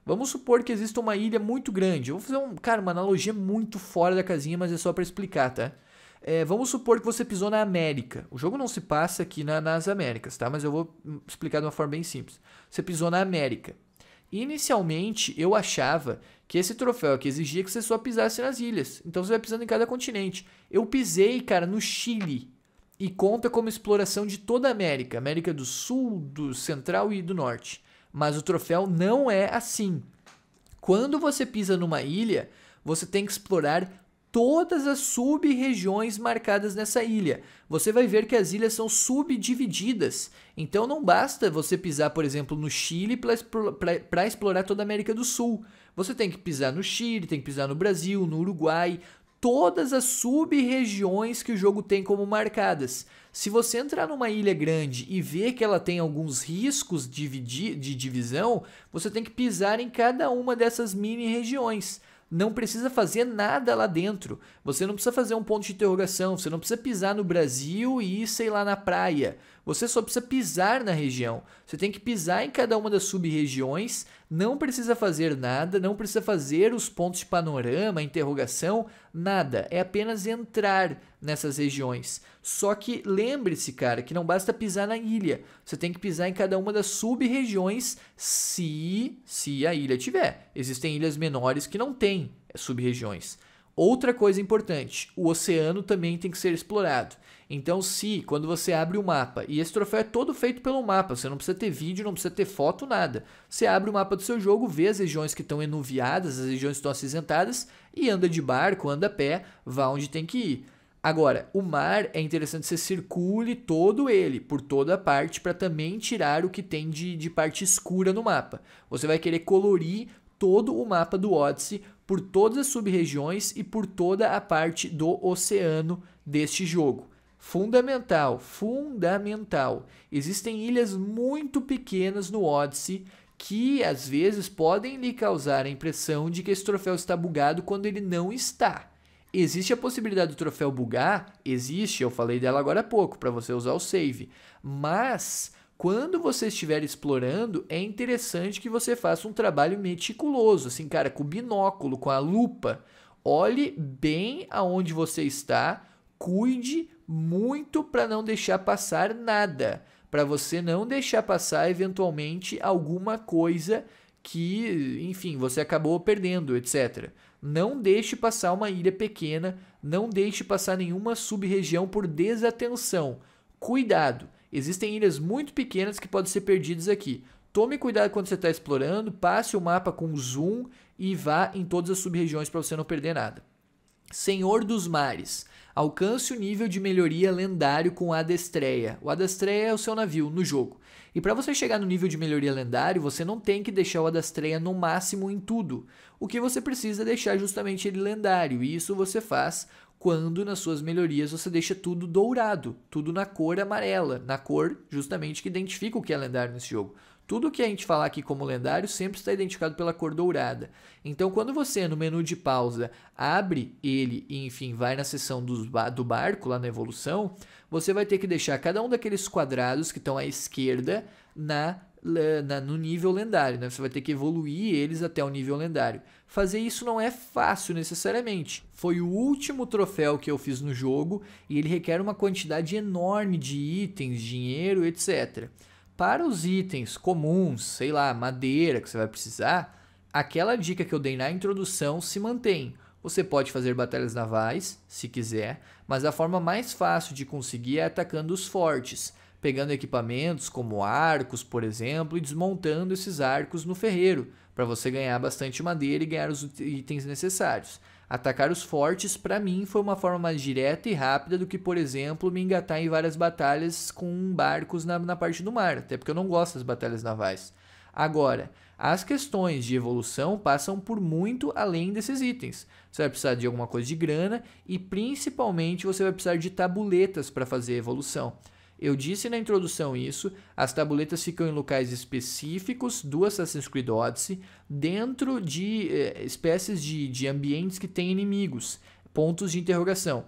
Vamos supor que exista uma ilha muito grande. Eu vou fazer um, cara, uma analogia muito fora da casinha, mas é só para explicar, tá? É, vamos supor que você pisou na América. O jogo não se passa aqui na, nas Américas, tá? Mas eu vou explicar de uma forma bem simples. Você pisou na América. Inicialmente eu achava que esse troféu aqui exigia que você só pisasse nas ilhas. Então você vai pisando em cada continente. Eu pisei, cara, no Chile. E conta como exploração de toda a América. América do Sul, do Central e do Norte. Mas o troféu não é assim. Quando você pisa numa ilha, você tem que explorar todas as sub-regiões marcadas nessa ilha. Você vai ver que as ilhas são subdivididas. Então não basta você pisar, por exemplo, no Chile para explorar toda a América do Sul. Você tem que pisar no Chile, tem que pisar no Brasil, no Uruguai, todas as sub-regiões que o jogo tem como marcadas. Se você entrar numa ilha grande e ver que ela tem alguns riscos de, de divisão, você tem que pisar em cada uma dessas mini-regiões. Não precisa fazer nada lá dentro. Você não precisa fazer um ponto de interrogação, você não precisa pisar no Brasil e ir, sei lá, na praia. Você só precisa pisar na região. Você tem que pisar em cada uma das sub-regiões, não precisa fazer nada, não precisa fazer os pontos de panorama, interrogação, nada. É apenas entrar nessas regiões. Só que lembre-se, cara, que não basta pisar na ilha. Você tem que pisar em cada uma das sub-regiões se, se a ilha tiver. Existem ilhas menores que não têm sub-regiões. Outra coisa importante, o oceano também tem que ser explorado. Então, se quando você abre o mapa, e esse troféu é todo feito pelo mapa, você não precisa ter vídeo, não precisa ter foto, nada. Você abre o mapa do seu jogo, vê as regiões que estão enuviadas, as regiões que estão acinzentadas, e anda de barco, anda a pé, vá onde tem que ir. Agora, o mar é interessante você circule todo ele, por toda a parte, para também tirar o que tem de, de parte escura no mapa. Você vai querer colorir todo o mapa do Odyssey, por todas as sub-regiões e por toda a parte do oceano deste jogo. Fundamental, fundamental. Existem ilhas muito pequenas no Odyssey que às vezes podem lhe causar a impressão de que esse troféu está bugado quando ele não está. Existe a possibilidade do troféu bugar? Existe, eu falei dela agora há pouco, para você usar o save. Mas quando você estiver explorando, é interessante que você faça um trabalho meticuloso, assim, cara, com o binóculo, com a lupa. Olhe bem aonde você está, cuide muito para não deixar passar nada, para você não deixar passar eventualmente alguma coisa que, enfim, você acabou perdendo, etc. Não deixe passar uma ilha pequena, não deixe passar nenhuma sub-região por desatenção. Cuidado, existem ilhas muito pequenas que podem ser perdidas aqui. Tome cuidado quando você está explorando, passe o mapa com zoom e vá em todas as sub-regiões para você não perder nada. Senhor dos Mares. Alcance o nível de melhoria lendário com a Adestreia. O Adestreia é o seu navio no jogo. E para você chegar no nível de melhoria lendário, você não tem que deixar o adestreia no máximo em tudo. O que você precisa é deixar justamente ele lendário, e isso você faz quando nas suas melhorias você deixa tudo dourado, tudo na cor amarela, na cor justamente que identifica o que é lendário nesse jogo. Tudo que a gente falar aqui como lendário sempre está identificado pela cor dourada. Então, quando você no menu de pausa abre ele e, enfim, vai na seção do barco lá na evolução, você vai ter que deixar cada um daqueles quadrados que estão à esquerda na, na, no nível lendário. Né? Você vai ter que evoluir eles até o nível lendário. Fazer isso não é fácil necessariamente. Foi o último troféu que eu fiz no jogo e ele requer uma quantidade enorme de itens, dinheiro, etc. Para os itens comuns, sei lá, madeira que você vai precisar, aquela dica que eu dei na introdução se mantém. Você pode fazer batalhas navais, se quiser, mas a forma mais fácil de conseguir é atacando os fortes, pegando equipamentos como arcos, por exemplo, e desmontando esses arcos no ferreiro, para você ganhar bastante madeira e ganhar os itens necessários. Atacar os fortes, para mim, foi uma forma mais direta e rápida do que, por exemplo, me engatar em várias batalhas com barcos na, na parte do mar, até porque eu não gosto das batalhas navais. Agora, as questões de evolução passam por muito além desses itens. Você vai precisar de alguma coisa de grana e principalmente você vai precisar de tabuletas para fazer evolução. Eu disse na introdução isso, as tabuletas ficam em locais específicos do Assassin's Creed Odyssey, dentro de eh, espécies de, de ambientes que têm inimigos, pontos de interrogação.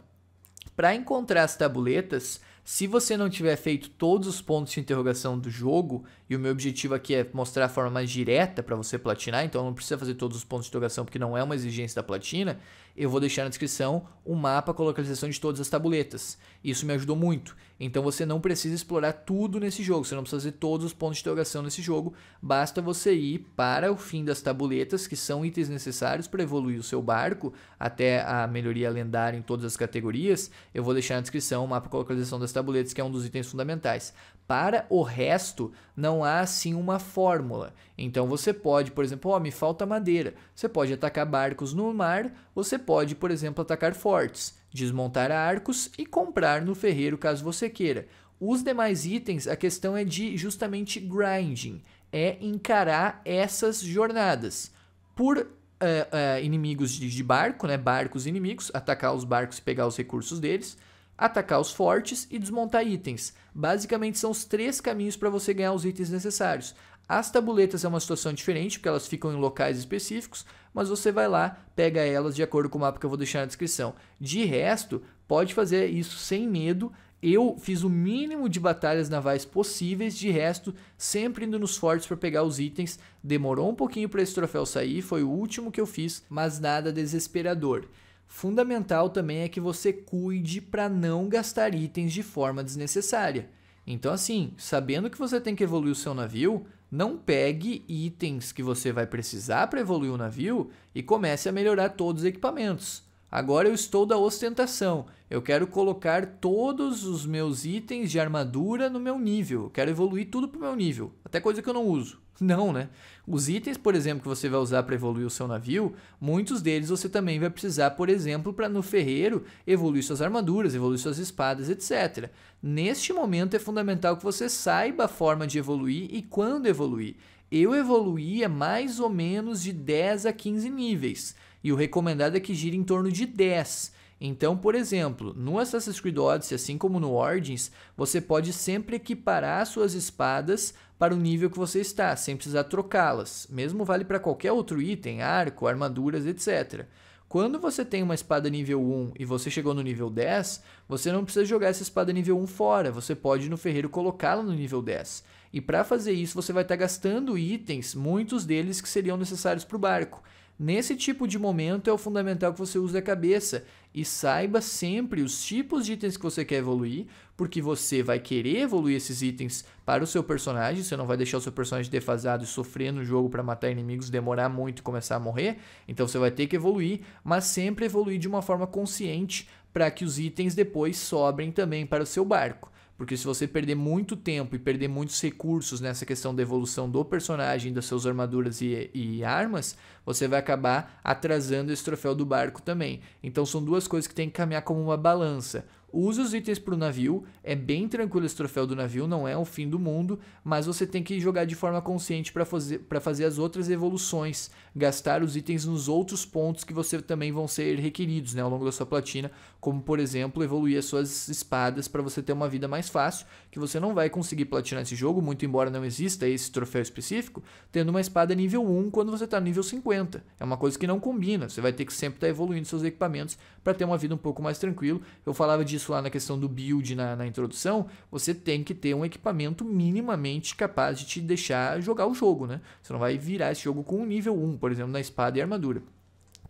Para encontrar as tabuletas, se você não tiver feito todos os pontos de interrogação do jogo, e o meu objetivo aqui é mostrar a forma mais direta para você platinar, então não precisa fazer todos os pontos de interrogação porque não é uma exigência da platina. Eu vou deixar na descrição um mapa com a localização de todas as tabuletas. Isso me ajudou muito. Então você não precisa explorar tudo nesse jogo, você não precisa fazer todos os pontos de interrogação nesse jogo, basta você ir para o fim das tabuletas, que são itens necessários para evoluir o seu barco até a melhoria lendária em todas as categorias. Eu vou deixar na descrição o mapa com a localização das tabuletas, que é um dos itens fundamentais. Para o resto, não há assim uma fórmula. Então você pode, por exemplo, oh, me falta madeira. Você pode atacar barcos no mar, você pode, por exemplo, atacar fortes, desmontar arcos e comprar no ferreiro caso você queira. Os demais itens, a questão é de justamente grinding, é encarar essas jornadas. Por Uh, uh, inimigos de, de, barco, né? Barcos inimigos, atacar os barcos e pegar os recursos deles atacar os fortes e desmontar itens. Basicamente são os três caminhos para você ganhar os itens necessários. As tabuletas é uma situação diferente, porque elas ficam em locais específicos, mas você vai lá, pega elas de acordo com o mapa que eu vou deixar na descrição. De resto, pode fazer isso sem medo. Eu fiz o mínimo de batalhas navais possíveis, de resto, sempre indo nos fortes para pegar os itens. Demorou um pouquinho para esse troféu sair, foi o último que eu fiz, mas nada desesperador. Fundamental também é que você cuide para não gastar itens de forma desnecessária. Então, assim, sabendo que você tem que evoluir o seu navio, não pegue itens que você vai precisar para evoluir o navio e comece a melhorar todos os equipamentos. Agora eu estou da ostentação. Eu quero colocar todos os meus itens de armadura no meu nível. Eu quero evoluir tudo para o meu nível. Até coisa que eu não uso. Não, né? Os itens, por exemplo, que você vai usar para evoluir o seu navio, muitos deles você também vai precisar, por exemplo, para no ferreiro evoluir suas armaduras, evoluir suas espadas, etc. Neste momento é fundamental que você saiba a forma de evoluir e quando evoluir. Eu evoluía mais ou menos de 10 a 15 níveis, e o recomendado é que gire em torno de 10 então, por exemplo, no Assassin's Creed Odyssey, assim como no Origins, você pode sempre equiparar suas espadas para o nível que você está, sem precisar trocá-las. Mesmo vale para qualquer outro item, arco, armaduras, etc. Quando você tem uma espada nível 1 e você chegou no nível 10, você não precisa jogar essa espada nível 1 fora, você pode no ferreiro colocá-la no nível 10. E para fazer isso, você vai estar gastando itens, muitos deles que seriam necessários para o barco. Nesse tipo de momento é o fundamental que você use a cabeça e saiba sempre os tipos de itens que você quer evoluir, porque você vai querer evoluir esses itens para o seu personagem, você não vai deixar o seu personagem defasado e sofrer no jogo para matar inimigos, demorar muito e começar a morrer, então você vai ter que evoluir, mas sempre evoluir de uma forma consciente para que os itens depois sobrem também para o seu barco. Porque se você perder muito tempo e perder muitos recursos nessa questão da evolução do personagem, das suas armaduras e, e, armas, você vai acabar atrasando esse troféu do barco também. Então são duas coisas que tem que caminhar como uma balança. Usa os itens pro navio, é bem tranquilo esse troféu do navio, não é o fim do mundo, mas você tem que jogar de forma consciente para fazer, fazer as outras evoluções, gastar os itens nos outros pontos que você também vão ser requeridos né, ao longo da sua platina, como por exemplo evoluir as suas espadas para você ter uma vida mais fácil, que você não vai conseguir platinar esse jogo, muito embora não exista esse troféu específico, tendo uma espada nível 1 quando você está nível 50. É uma coisa que não combina, você vai ter que sempre estar tá evoluindo seus equipamentos para ter uma vida um pouco mais tranquila. Eu falava disso isso lá na questão do build na, na introdução, você tem que ter um equipamento minimamente capaz de te deixar jogar o jogo, né? Você não vai virar esse jogo com um nível 1, por exemplo, na espada e armadura.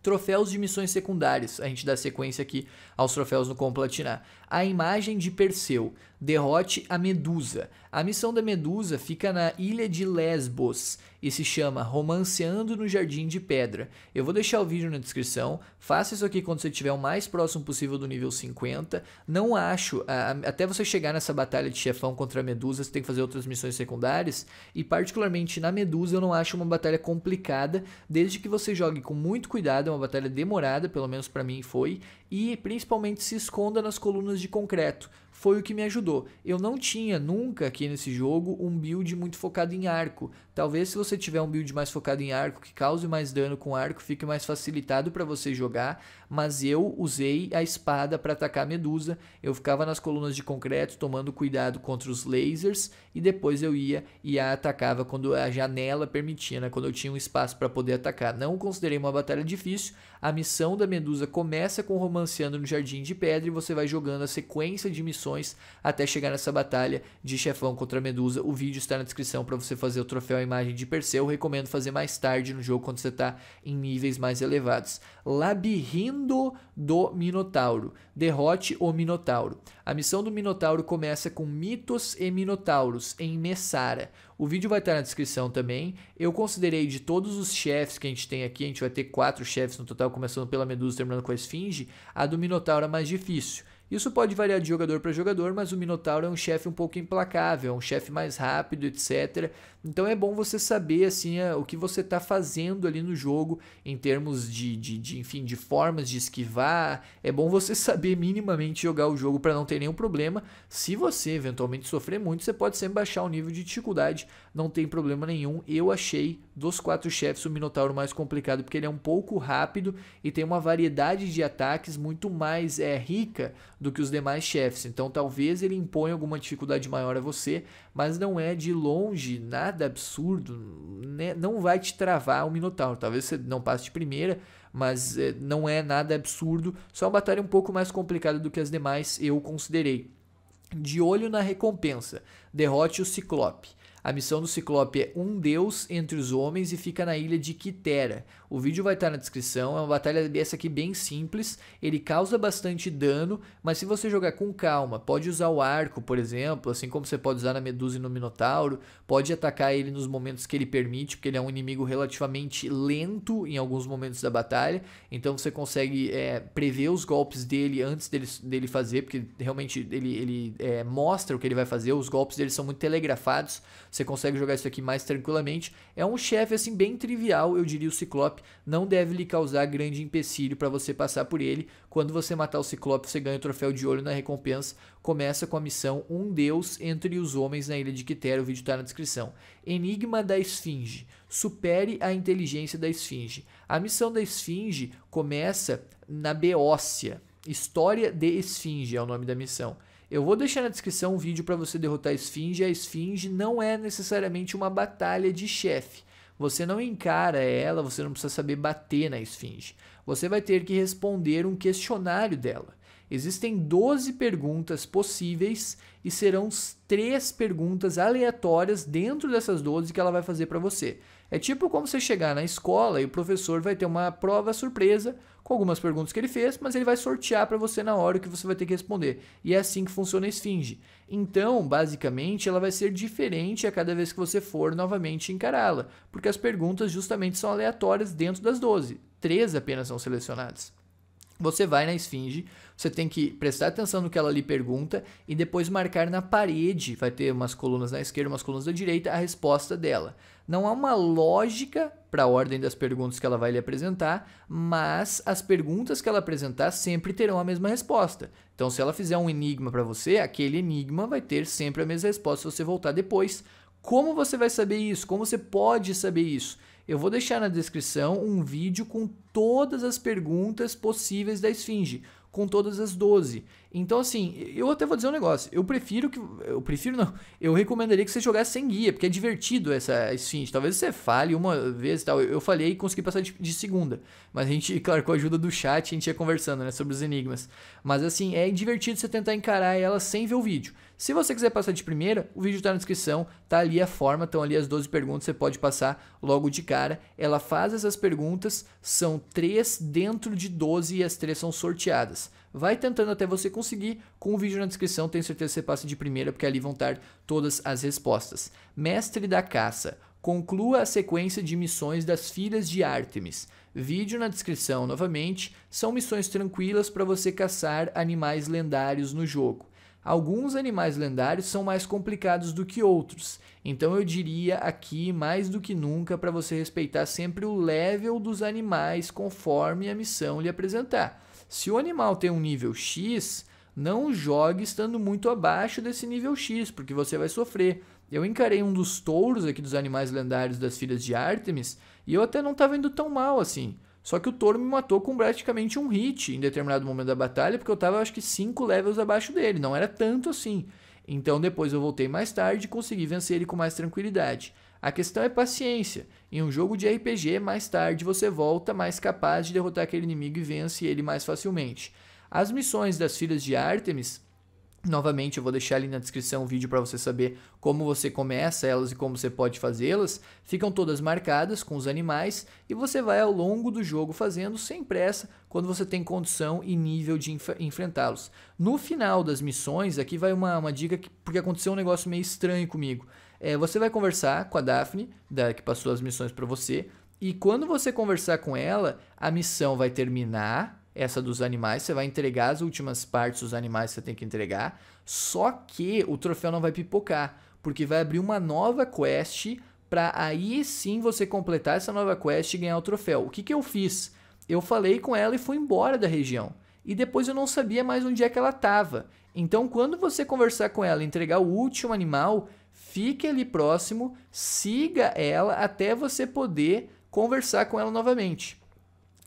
Troféus de missões secundárias. A gente dá sequência aqui aos troféus no Complatinar. A imagem de Perseu derrote a Medusa. A missão da Medusa fica na ilha de Lesbos e se chama Romanceando no Jardim de Pedra. Eu vou deixar o vídeo na descrição. Faça isso aqui quando você estiver o mais próximo possível do nível 50. Não acho, até você chegar nessa batalha de chefão contra a Medusa, você tem que fazer outras missões secundárias. E particularmente na Medusa, eu não acho uma batalha complicada, desde que você jogue com muito cuidado. É uma batalha demorada, pelo menos para mim foi. E principalmente principalmente se esconda nas colunas de concreto, foi o que me ajudou. Eu não tinha nunca aqui nesse jogo um build muito focado em arco. Talvez se você tiver um build mais focado em arco, que cause mais dano com arco, fique mais facilitado para você jogar, mas eu usei a espada para atacar a medusa. Eu ficava nas colunas de concreto tomando cuidado contra os lasers e depois eu ia e a atacava quando a janela permitia, né? quando eu tinha um espaço para poder atacar. Não considerei uma batalha difícil. A missão da medusa começa com romanceando no jardim de pedra e você vai jogando a sequência de missões missões até chegar nessa batalha de chefão contra Medusa. O vídeo está na descrição para você fazer o troféu à imagem de Perseu. Eu recomendo fazer mais tarde no jogo quando você está em níveis mais elevados. Labirinto do Minotauro. Derrote o Minotauro. A missão do Minotauro começa com mitos e minotauros em Messara. O vídeo vai estar tá na descrição também. Eu considerei de todos os chefes que a gente tem aqui, a gente vai ter quatro chefes no total, começando pela Medusa, terminando com a Esfinge, a do Minotauro é mais difícil. Isso pode variar de jogador para jogador, mas o Minotauro é um chefe um pouco implacável, é um chefe mais rápido, etc. Então é bom você saber assim eh, o que você está fazendo ali no jogo em termos de, de, de, enfim, de formas de esquivar. É bom você saber minimamente jogar o jogo para não ter nenhum problema. Se você eventualmente sofrer muito, você pode sempre baixar o nível de dificuldade, não tem problema nenhum. Eu achei dos quatro chefes o Minotauro mais complicado porque ele é um pouco rápido e tem uma variedade de ataques muito mais é rica do que os demais chefes. Então talvez ele imponha alguma dificuldade maior a você, mas não é de longe Na nada absurdo, né? não vai te travar o Minotauro. Talvez você não passe de primeira, mas é, não é nada absurdo. Só uma batalha um pouco mais complicada do que as demais, eu considerei. De olho na recompensa, derrote o Ciclope. A missão do Ciclope é um deus entre os homens e fica na ilha de Quitera, o vídeo vai estar tá na descrição. É uma batalha dessa aqui bem simples. Ele causa bastante dano, mas se você jogar com calma, pode usar o arco, por exemplo, assim como você pode usar na Medusa e no Minotauro. Pode atacar ele nos momentos que ele permite, porque ele é um inimigo relativamente lento em alguns momentos da batalha. Então você consegue é, prever os golpes dele antes dele, dele fazer, porque realmente ele, ele é, mostra o que ele vai fazer. Os golpes dele são muito telegrafados. Você consegue jogar isso aqui mais tranquilamente. É um chefe assim bem trivial, eu diria o Ciclope não deve lhe causar grande empecilho para você passar por ele. Quando você matar o Ciclope, você ganha o troféu de olho na recompensa. Começa com a missão Um Deus entre os Homens na Ilha de Quitéria, o vídeo está na descrição. Enigma da Esfinge. Supere a inteligência da Esfinge. A missão da Esfinge começa na Beócia. História de Esfinge é o nome da missão. Eu vou deixar na descrição um vídeo para você derrotar a Esfinge. A Esfinge não é necessariamente uma batalha de chefe. Você não encara ela, você não precisa saber bater na esfinge. Você vai ter que responder um questionário dela. Existem 12 perguntas possíveis e serão três perguntas aleatórias dentro dessas 12 que ela vai fazer para você. É tipo como você chegar na escola e o professor vai ter uma prova surpresa com algumas perguntas que ele fez, mas ele vai sortear para você na hora o que você vai ter que responder. E é assim que funciona a esfinge. Então, basicamente, ela vai ser diferente a cada vez que você for novamente encará-la, porque as perguntas justamente são aleatórias dentro das 12. Três apenas são selecionadas. Você vai na esfinge, você tem que prestar atenção no que ela lhe pergunta e depois marcar na parede, vai ter umas colunas na esquerda, umas colunas da direita, a resposta dela. Não há uma lógica para a ordem das perguntas que ela vai lhe apresentar, mas as perguntas que ela apresentar sempre terão a mesma resposta. Então, se ela fizer um enigma para você, aquele enigma vai ter sempre a mesma resposta se você voltar depois. Como você vai saber isso? Como você pode saber isso? Eu vou deixar na descrição um vídeo com todas as perguntas possíveis da esfinge com todas as 12. Então, assim, eu até vou dizer um negócio. Eu prefiro que. Eu prefiro não. Eu recomendaria que você jogasse sem guia, porque é divertido essa esfinge. Talvez você fale uma vez e tal. Eu falei e consegui passar de, de, segunda. Mas a gente, claro, com a ajuda do chat, a gente ia conversando, né? Sobre os enigmas. Mas, assim, é divertido você tentar encarar ela sem ver o vídeo. Se você quiser passar de primeira, o vídeo tá na descrição, tá ali a forma, estão ali as 12 perguntas, você pode passar logo de cara. Ela faz essas perguntas, são três dentro de 12 e as três são sorteadas. Vai tentando até você conseguir. Com o vídeo na descrição, tenho certeza que você passa de primeira, porque ali vão estar todas as respostas. Mestre da Caça. Conclua a sequência de missões das filhas de Ártemis. Vídeo na descrição novamente. São missões tranquilas para você caçar animais lendários no jogo. Alguns animais lendários são mais complicados do que outros, então eu diria aqui mais do que nunca para você respeitar sempre o level dos animais conforme a missão lhe apresentar. Se o animal tem um nível X, não jogue estando muito abaixo desse nível X, porque você vai sofrer. Eu encarei um dos touros aqui dos animais lendários das filhas de Artemis e eu até não estava indo tão mal assim. Só que o touro me matou com praticamente um hit em determinado momento da batalha, porque eu estava acho que 5 levels abaixo dele, não era tanto assim. Então depois eu voltei mais tarde e consegui vencer ele com mais tranquilidade. A questão é paciência. Em um jogo de RPG, mais tarde você volta mais capaz de derrotar aquele inimigo e vence ele mais facilmente. As missões das filhas de Artemis Novamente, eu vou deixar ali na descrição o vídeo para você saber como você começa elas e como você pode fazê-las. Ficam todas marcadas com os animais e você vai ao longo do jogo fazendo sem pressa quando você tem condição e nível de enfrentá-los. No final das missões, aqui vai uma, uma dica que, porque aconteceu um negócio meio estranho comigo. É, você vai conversar com a Daphne, da, que passou as missões para você, e quando você conversar com ela, a missão vai terminar, essa dos animais, você vai entregar as últimas partes dos animais que você tem que entregar, só que o troféu não vai pipocar, porque vai abrir uma nova quest para aí sim você completar essa nova quest e ganhar o troféu. O que, que eu fiz? Eu falei com ela e fui embora da região. E depois eu não sabia mais onde é que ela estava. Então, quando você conversar com ela e entregar o último animal, fique ali próximo, siga ela até você poder conversar com ela novamente.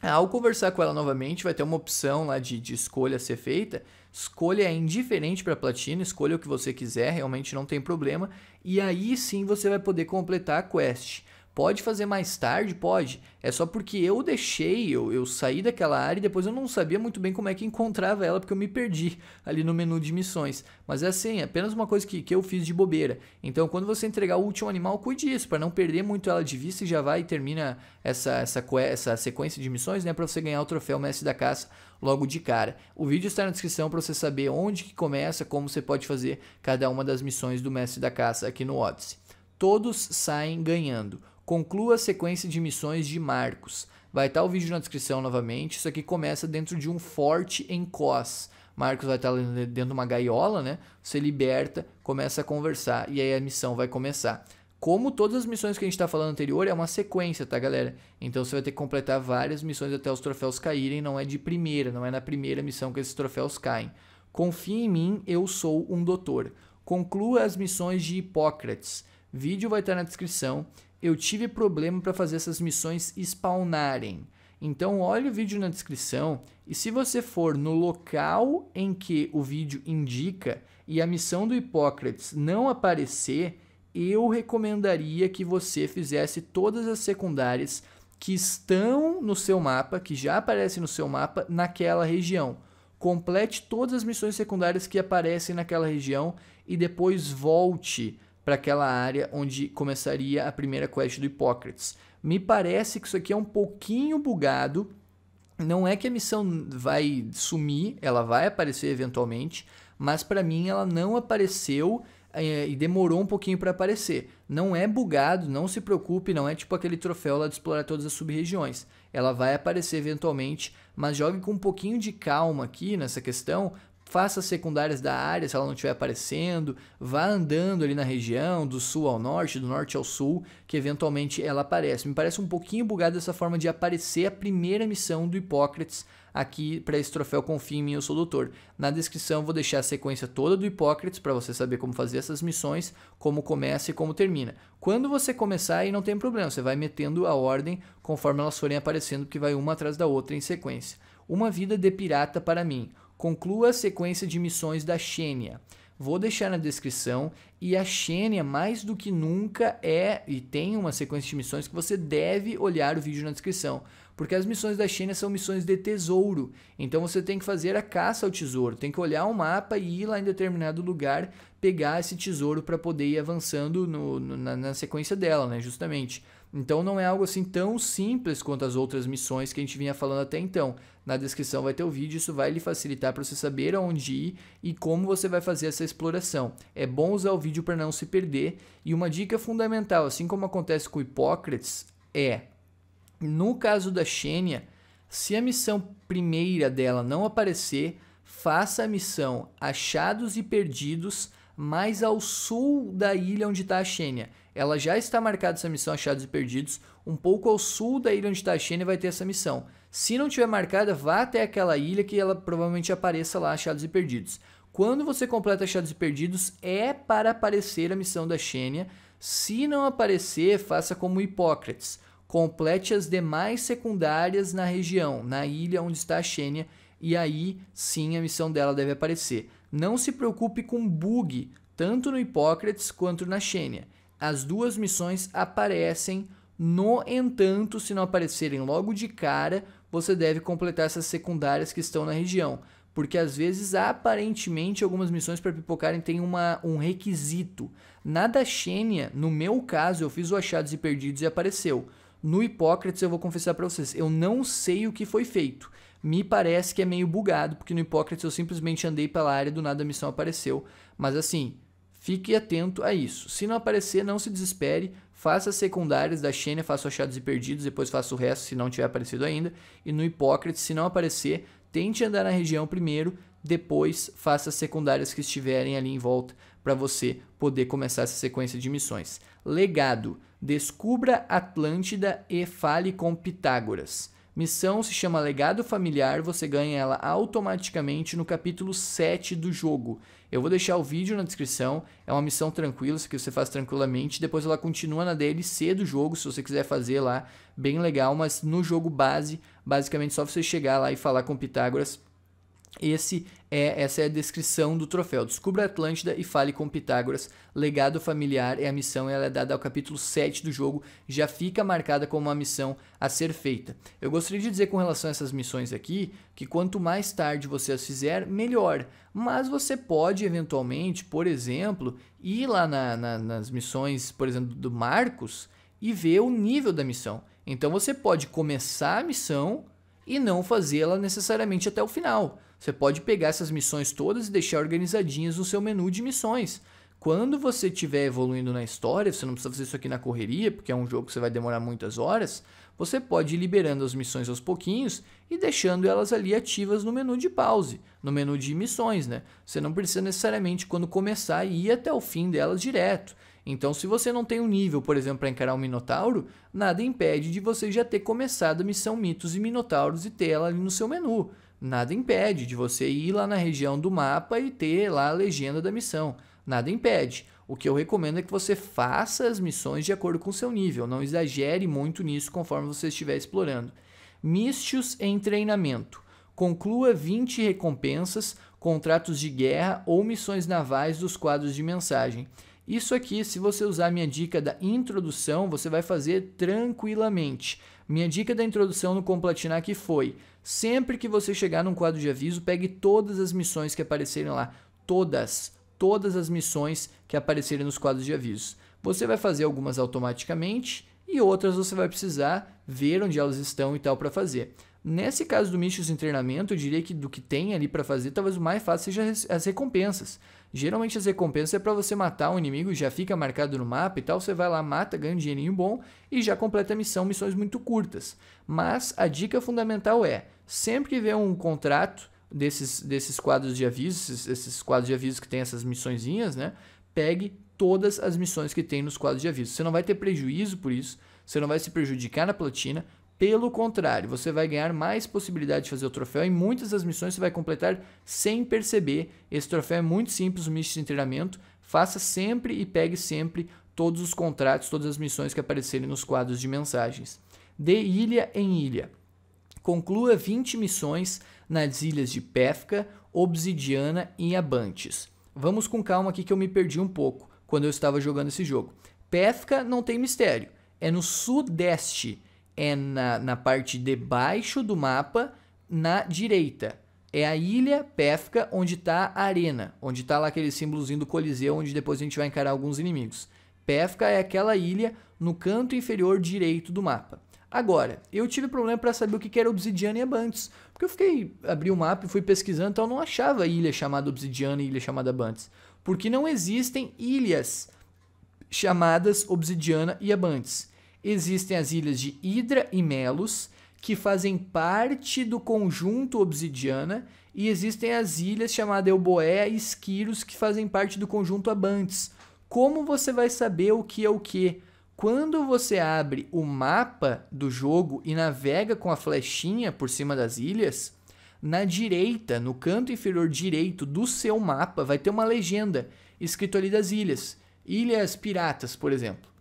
Ao conversar com ela novamente, vai ter uma opção lá de, de escolha a ser feita. Escolha é indiferente para platina, escolha o que você quiser, realmente não tem problema. E aí sim você vai poder completar a quest. Pode fazer mais tarde? Pode. É só porque eu deixei, eu, eu saí daquela área e depois eu não sabia muito bem como é que encontrava ela, porque eu me perdi ali no menu de missões. Mas é assim, é apenas uma coisa que, que eu fiz de bobeira. Então, quando você entregar o último animal, cuide disso, para não perder muito ela de vista e já vai e termina essa, essa, essa sequência de missões, né? Para você ganhar o troféu Mestre da Caça logo de cara. O vídeo está na descrição para você saber onde que começa, como você pode fazer cada uma das missões do Mestre da Caça aqui no Odyssey. Todos saem ganhando. Conclua a sequência de missões de Marcos. Vai estar tá o vídeo na descrição novamente. Isso aqui começa dentro de um forte em Cos. Marcos vai tá estar dentro de uma gaiola, né? Você liberta, começa a conversar e aí a missão vai começar. Como todas as missões que a gente está falando anterior, é uma sequência, tá, galera? Então você vai ter que completar várias missões até os troféus caírem. Não é de primeira, não é na primeira missão que esses troféus caem. Confie em mim, eu sou um doutor. Conclua as missões de Hipócrates. Vídeo vai estar tá na descrição eu tive problema para fazer essas missões spawnarem. Então olhe o vídeo na descrição e se você for no local em que o vídeo indica e a missão do Hipócrates não aparecer, eu recomendaria que você fizesse todas as secundárias que estão no seu mapa, que já aparecem no seu mapa naquela região. Complete todas as missões secundárias que aparecem naquela região e depois volte para aquela área onde começaria a primeira quest do Hipócrates. Me parece que isso aqui é um pouquinho bugado. Não é que a missão vai sumir, ela vai aparecer eventualmente, mas para mim ela não apareceu eh, e demorou um pouquinho para aparecer. Não é bugado, não se preocupe, não é tipo aquele troféu lá de explorar todas as sub-regiões. Ela vai aparecer eventualmente, mas jogue com um pouquinho de calma aqui nessa questão, faça as secundárias da área, se ela não estiver aparecendo, vá andando ali na região, do sul ao norte, do norte ao sul, que eventualmente ela aparece. Me parece um pouquinho bugada essa forma de aparecer a primeira missão do Hipócrates aqui para esse troféu Confia em mim, eu sou doutor. Na descrição vou deixar a sequência toda do Hipócrates para você saber como fazer essas missões, como começa e como termina. Quando você começar aí não tem problema, você vai metendo a ordem conforme elas forem aparecendo, porque vai uma atrás da outra em sequência. Uma vida de pirata para mim Conclua a sequência de missões da Xênia. Vou deixar na descrição. E a Xênia, mais do que nunca, é e tem uma sequência de missões que você deve olhar o vídeo na descrição. Porque as missões da Xênia são missões de tesouro. Então você tem que fazer a caça ao tesouro. Tem que olhar o um mapa e ir lá em determinado lugar pegar esse tesouro para poder ir avançando no, no, na, na sequência dela, né? Justamente. Então não é algo assim tão simples quanto as outras missões que a gente vinha falando até então. Na descrição vai ter o vídeo, isso vai lhe facilitar para você saber aonde ir e como você vai fazer essa exploração. É bom usar o vídeo para não se perder. E uma dica fundamental, assim como acontece com Hipócrates, é no caso da Xênia, se a missão primeira dela não aparecer, faça a missão Achados e Perdidos mais ao sul da ilha onde está a Xênia. Ela já está marcada essa missão Achados e Perdidos. Um pouco ao sul da ilha onde está a Xênia vai ter essa missão. Se não tiver marcada, vá até aquela ilha que ela provavelmente apareça lá, achados e perdidos. Quando você completa achados e perdidos, é para aparecer a missão da Xênia. Se não aparecer, faça como Hipócrates. Complete as demais secundárias na região, na ilha onde está a Xênia, e aí sim a missão dela deve aparecer. Não se preocupe com bug, tanto no Hipócrates quanto na Xênia. As duas missões aparecem, no entanto, se não aparecerem logo de cara, você deve completar essas secundárias que estão na região, porque às vezes aparentemente algumas missões para pipocarem tem uma, um requisito. Na da Xenia, no meu caso, eu fiz o Achados e Perdidos e apareceu. No Hipócrates, eu vou confessar para vocês, eu não sei o que foi feito. Me parece que é meio bugado, porque no Hipócrates eu simplesmente andei pela área do nada a missão apareceu. Mas assim, fique atento a isso. Se não aparecer, não se desespere. Faça as secundárias da Xenia, faça achados e perdidos, depois faça o resto se não tiver aparecido ainda. E no Hipócrates, se não aparecer, tente andar na região primeiro, depois faça as secundárias que estiverem ali em volta para você poder começar essa sequência de missões. Legado: descubra Atlântida e fale com Pitágoras. Missão se chama Legado Familiar, você ganha ela automaticamente no capítulo 7 do jogo. Eu vou deixar o vídeo na descrição, é uma missão tranquila, que você faz tranquilamente, depois ela continua na DLC do jogo, se você quiser fazer lá, bem legal, mas no jogo base, basicamente só você chegar lá e falar com Pitágoras esse é, essa é a descrição do troféu. Descubra a Atlântida e fale com Pitágoras. Legado familiar é a missão, ela é dada ao capítulo 7 do jogo, já fica marcada como uma missão a ser feita. Eu gostaria de dizer com relação a essas missões aqui, que quanto mais tarde você as fizer, melhor. Mas você pode eventualmente, por exemplo, ir lá na, na, nas missões, por exemplo, do Marcos e ver o nível da missão. Então você pode começar a missão e não fazê-la necessariamente até o final. Você pode pegar essas missões todas e deixar organizadinhas no seu menu de missões. Quando você estiver evoluindo na história, você não precisa fazer isso aqui na correria, porque é um jogo que você vai demorar muitas horas. Você pode ir liberando as missões aos pouquinhos e deixando elas ali ativas no menu de pause, no menu de missões, né? Você não precisa necessariamente, quando começar, ir até o fim delas direto. Então, se você não tem um nível, por exemplo, para encarar um Minotauro, nada impede de você já ter começado a missão Mitos e Minotauros e ter ela ali no seu menu. Nada impede de você ir lá na região do mapa e ter lá a legenda da missão. Nada impede. O que eu recomendo é que você faça as missões de acordo com o seu nível. Não exagere muito nisso conforme você estiver explorando. Místios em treinamento. Conclua 20 recompensas, contratos de guerra ou missões navais dos quadros de mensagem. Isso aqui, se você usar minha dica da introdução, você vai fazer tranquilamente. Minha dica da introdução no aqui foi: sempre que você chegar num quadro de aviso, pegue todas as missões que aparecerem lá. Todas, todas as missões que aparecerem nos quadros de avisos. Você vai fazer algumas automaticamente e outras você vai precisar ver onde elas estão e tal para fazer. Nesse caso do Mistios em treinamento, eu diria que do que tem ali para fazer, talvez o mais fácil seja as recompensas. Geralmente as recompensas é para você matar um inimigo, já fica marcado no mapa e tal, você vai lá, mata, ganha um dinheirinho bom e já completa a missão, missões muito curtas. Mas a dica fundamental é, sempre que vê um contrato desses, desses quadros de avisos, esses, esses quadros de avisos que tem essas missõezinhas, né? Pegue todas as missões que tem nos quadros de avisos. Você não vai ter prejuízo por isso, você não vai se prejudicar na platina, pelo contrário, você vai ganhar mais possibilidade de fazer o troféu. Em muitas das missões você vai completar sem perceber. Esse troféu é muito simples, o Mist de Treinamento. Faça sempre e pegue sempre todos os contratos, todas as missões que aparecerem nos quadros de mensagens. De ilha em ilha. Conclua 20 missões nas ilhas de Péfica, Obsidiana e Abantes. Vamos com calma aqui que eu me perdi um pouco quando eu estava jogando esse jogo. Péfica não tem mistério, é no sudeste é na, na parte de baixo do mapa, na direita. É a ilha Péfica, onde está a arena, onde está lá aquele símbolozinho do Coliseu, onde depois a gente vai encarar alguns inimigos. Péfica é aquela ilha no canto inferior direito do mapa. Agora, eu tive problema para saber o que era obsidiana e abantes, porque eu fiquei, abri o mapa e fui pesquisando, então eu não achava ilha chamada obsidiana e ilha chamada abantes, porque não existem ilhas chamadas obsidiana e abantes existem as ilhas de Hidra e Melos, que fazem parte do conjunto Obsidiana, e existem as ilhas chamadas Euboea e Esquiros, que fazem parte do conjunto Abantes. Como você vai saber o que é o que? Quando você abre o mapa do jogo e navega com a flechinha por cima das ilhas, na direita, no canto inferior direito do seu mapa, vai ter uma legenda escrito ali das ilhas. Ilhas Piratas, por exemplo.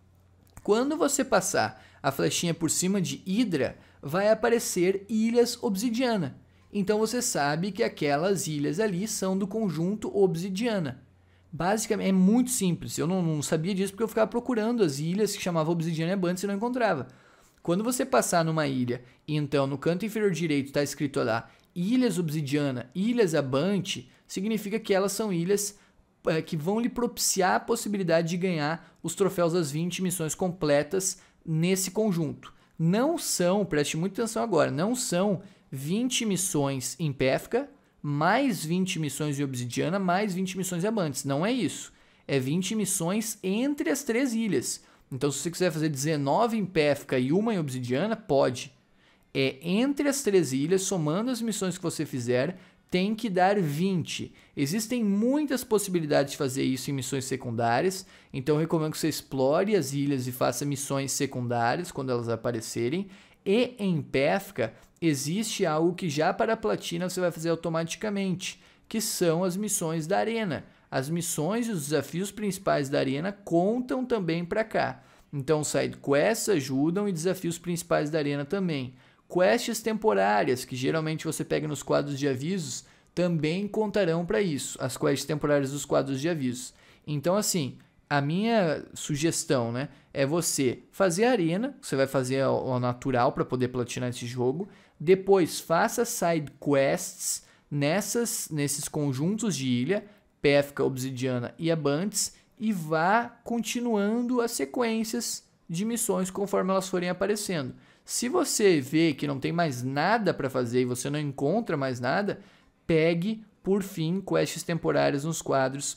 Quando você passar a flechinha por cima de Hidra, vai aparecer Ilhas Obsidiana. Então você sabe que aquelas ilhas ali são do conjunto Obsidiana. Basicamente, é muito simples. Eu não, não sabia disso porque eu ficava procurando as ilhas que chamava Obsidiana e Abundance e não encontrava. Quando você passar numa ilha, e então no canto inferior direito está escrito lá Ilhas Obsidiana, Ilhas Abante, significa que elas são ilhas eh, que vão lhe propiciar a possibilidade de ganhar os troféus das 20 missões completas nesse conjunto. Não são, preste muita atenção agora, não são 20 missões em Péfica mais 20 missões em Obsidiana, mais 20 missões em Abantes. Não é isso. É 20 missões entre as três ilhas. Então, se você quiser fazer 19 em Péfica e uma em Obsidiana, pode. É entre as três ilhas, somando as missões que você fizer, tem que dar 20. Existem muitas possibilidades de fazer isso em missões secundárias, então recomendo que você explore as ilhas e faça missões secundárias quando elas aparecerem. E em Pefka existe algo que já para a platina você vai fazer automaticamente, que são as missões da arena. As missões e os desafios principais da arena contam também para cá. Então, side quests ajudam e desafios principais da arena também. Quests temporárias, que geralmente você pega nos quadros de avisos, também contarão para isso, as quests temporárias dos quadros de avisos. Então, assim, a minha sugestão né, é você fazer a arena, você vai fazer o natural para poder platinar esse jogo. Depois, faça side quests nessas, nesses conjuntos de ilha, Péfica, Obsidiana e Abantes, e vá continuando as sequências de missões conforme elas forem aparecendo. Se você vê que não tem mais nada para fazer e você não encontra mais nada, pegue por fim quests temporárias nos quadros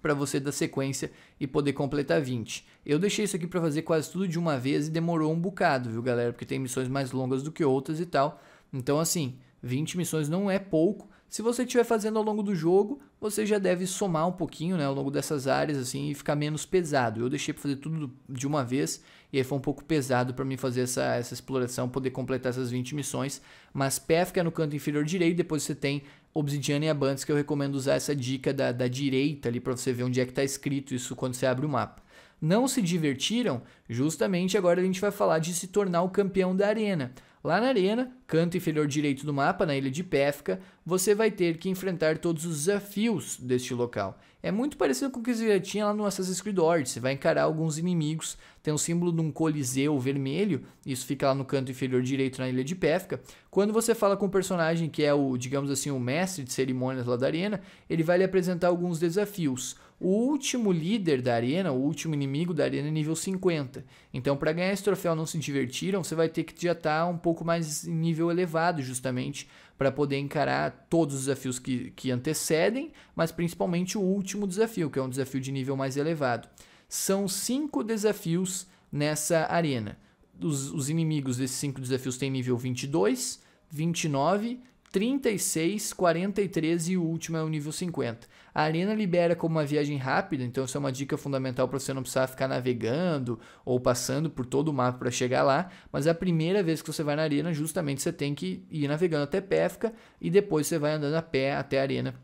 para você dar sequência e poder completar 20. Eu deixei isso aqui para fazer quase tudo de uma vez e demorou um bocado, viu, galera? Porque tem missões mais longas do que outras e tal. Então, assim, 20 missões não é pouco, se você estiver fazendo ao longo do jogo, você já deve somar um pouquinho né, ao longo dessas áreas assim e ficar menos pesado. Eu deixei para fazer tudo de uma vez e aí foi um pouco pesado para mim fazer essa, essa exploração, poder completar essas 20 missões. Mas PF que é no canto inferior direito, depois você tem Obsidiana e Abundance que eu recomendo usar essa dica da, da direita ali para você ver onde é que está escrito isso quando você abre o mapa não se divertiram, justamente agora a gente vai falar de se tornar o campeão da arena. Lá na arena, canto inferior direito do mapa, na ilha de Péfka, você vai ter que enfrentar todos os desafios deste local. É muito parecido com o que você já tinha lá no Assassin's Creed Origins, você vai encarar alguns inimigos, tem o símbolo de um coliseu vermelho, isso fica lá no canto inferior direito na ilha de Péfka. Quando você fala com o personagem que é o, digamos assim, o mestre de cerimônias lá da arena, ele vai lhe apresentar alguns desafios o último líder da arena, o último inimigo da arena é nível 50. Então, para ganhar esse troféu não se divertiram, você vai ter que já estar tá um pouco mais em nível elevado, justamente, para poder encarar todos os desafios que, que antecedem, mas principalmente o último desafio, que é um desafio de nível mais elevado. São cinco desafios nessa arena. Os, os inimigos desses cinco desafios têm nível 22, 29, 36, 43 e o último é o nível 50. A Arena libera como uma viagem rápida, então isso é uma dica fundamental para você não precisar ficar navegando ou passando por todo o mapa para chegar lá. Mas é a primeira vez que você vai na Arena, justamente você tem que ir navegando até Péfica e depois você vai andando a pé até a Arena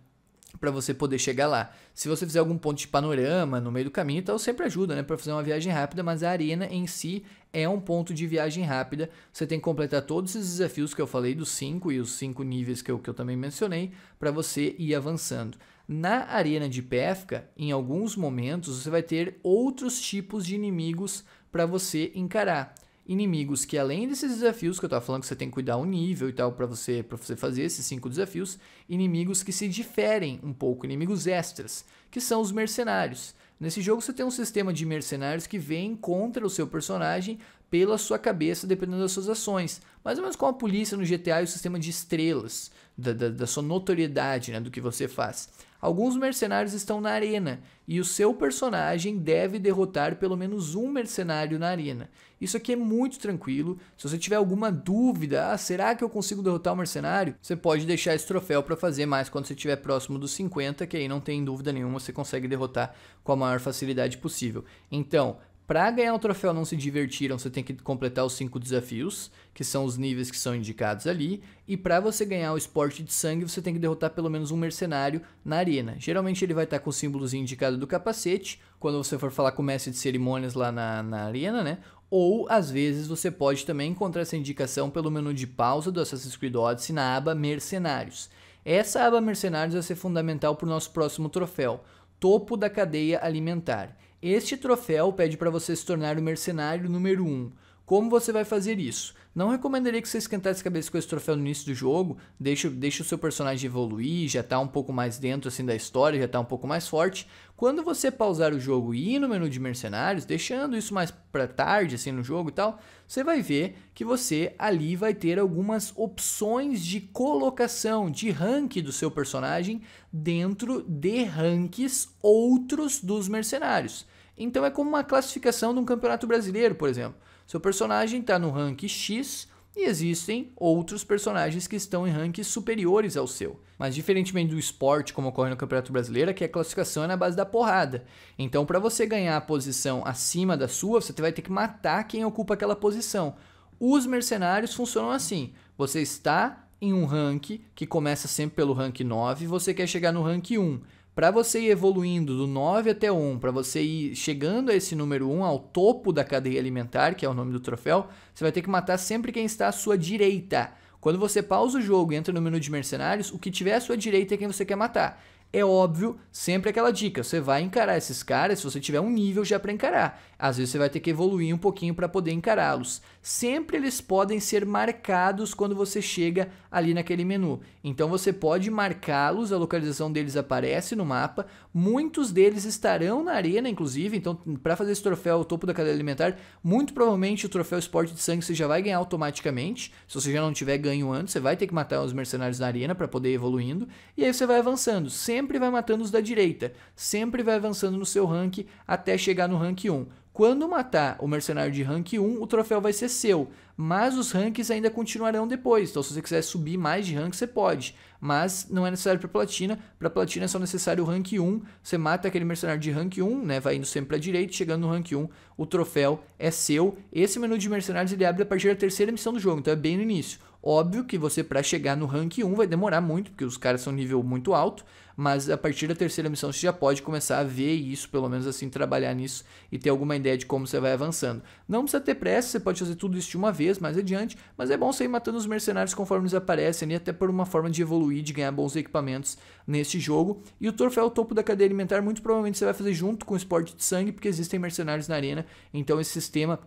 para você poder chegar lá. Se você fizer algum ponto de panorama no meio do caminho, tal, sempre ajuda, né, para fazer uma viagem rápida, mas a arena em si é um ponto de viagem rápida. Você tem que completar todos esses desafios que eu falei dos 5 e os 5 níveis que eu, que eu também mencionei para você ir avançando. Na arena de Péfica, em alguns momentos, você vai ter outros tipos de inimigos para você encarar. Inimigos que além desses desafios que eu estava falando que você tem que cuidar o nível e tal para você para você fazer esses cinco desafios, inimigos que se diferem um pouco, inimigos extras, que são os mercenários. Nesse jogo você tem um sistema de mercenários que vem contra o seu personagem pela sua cabeça, dependendo das suas ações. Mais ou menos como a polícia no GTA e o sistema de estrelas, da, da, da sua notoriedade, né, do que você faz. Alguns mercenários estão na arena e o seu personagem deve derrotar pelo menos um mercenário na arena. Isso aqui é muito tranquilo. Se você tiver alguma dúvida, ah, será que eu consigo derrotar o um mercenário? Você pode deixar esse troféu para fazer mais quando você estiver próximo dos 50, que aí não tem dúvida nenhuma, você consegue derrotar com a maior facilidade possível. Então, para ganhar o troféu Não Se Divertiram, você tem que completar os cinco desafios, que são os níveis que são indicados ali. E para você ganhar o esporte de sangue, você tem que derrotar pelo menos um mercenário na arena. Geralmente ele vai estar tá com o símbolo indicado do capacete, quando você for falar com o mestre de cerimônias lá na, na arena, né? Ou, às vezes, você pode também encontrar essa indicação pelo menu de pausa do Assassin's Creed Odyssey na aba Mercenários. Essa aba Mercenários vai ser fundamental para o nosso próximo troféu, Topo da Cadeia Alimentar. Este troféu pede para você se tornar o mercenário número 1. Um. Como você vai fazer isso? Não recomendaria que você esquentasse a cabeça com esse troféu no início do jogo, deixa, deixa o seu personagem evoluir, já tá um pouco mais dentro assim da história, já tá um pouco mais forte. Quando você pausar o jogo e ir no menu de mercenários, deixando isso mais para tarde assim no jogo e tal, você vai ver que você ali vai ter algumas opções de colocação de rank do seu personagem dentro de ranks outros dos mercenários. Então é como uma classificação de um campeonato brasileiro, por exemplo. Seu personagem está no rank X e existem outros personagens que estão em ranks superiores ao seu. Mas diferentemente do esporte, como ocorre no Campeonato Brasileiro, é que a classificação é na base da porrada. Então, para você ganhar a posição acima da sua, você vai ter que matar quem ocupa aquela posição. Os mercenários funcionam assim. Você está em um rank que começa sempre pelo rank 9 e você quer chegar no rank 1 para você ir evoluindo do 9 até 1, para você ir chegando a esse número 1, ao topo da cadeia alimentar, que é o nome do troféu, você vai ter que matar sempre quem está à sua direita. Quando você pausa o jogo e entra no menu de mercenários, o que tiver à sua direita é quem você quer matar. É óbvio, sempre aquela dica, você vai encarar esses caras se você tiver um nível já para encarar. Às vezes você vai ter que evoluir um pouquinho para poder encará-los. Sempre eles podem ser marcados quando você chega ali naquele menu. Então você pode marcá-los, a localização deles aparece no mapa. Muitos deles estarão na arena, inclusive. Então, para fazer esse troféu, ao topo da cadeia alimentar, muito provavelmente o troféu esporte de sangue você já vai ganhar automaticamente. Se você já não tiver ganho antes, você vai ter que matar os mercenários na arena para poder ir evoluindo. E aí você vai avançando. Sempre vai matando os da direita. Sempre vai avançando no seu rank até chegar no rank 1. Quando matar o mercenário de rank 1, o troféu vai ser seu, mas os ranks ainda continuarão depois. Então, se você quiser subir mais de rank, você pode, mas não é necessário para platina. Para platina é só necessário o rank 1. Você mata aquele mercenário de rank 1, né, vai indo sempre para direita, chegando no rank 1, o troféu é seu. Esse menu de mercenários ele abre a partir da terceira missão do jogo, então é bem no início. Óbvio que você para chegar no rank 1 vai demorar muito, porque os caras são nível muito alto, mas a partir da terceira missão você já pode começar a ver isso, pelo menos assim, trabalhar nisso e ter alguma ideia de como você vai avançando. Não precisa ter pressa, você pode fazer tudo isso de uma vez, mais adiante, mas é bom você ir matando os mercenários conforme eles aparecem, e até por uma forma de evoluir, de ganhar bons equipamentos neste jogo. E o troféu é topo da cadeia alimentar, muito provavelmente você vai fazer junto com o esporte de sangue, porque existem mercenários na arena, então esse sistema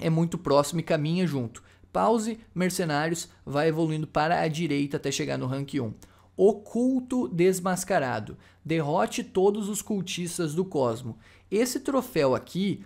é muito próximo e caminha junto. Pause, mercenários, vai evoluindo para a direita até chegar no rank 1 oculto desmascarado. Derrote todos os cultistas do cosmo. Esse troféu aqui,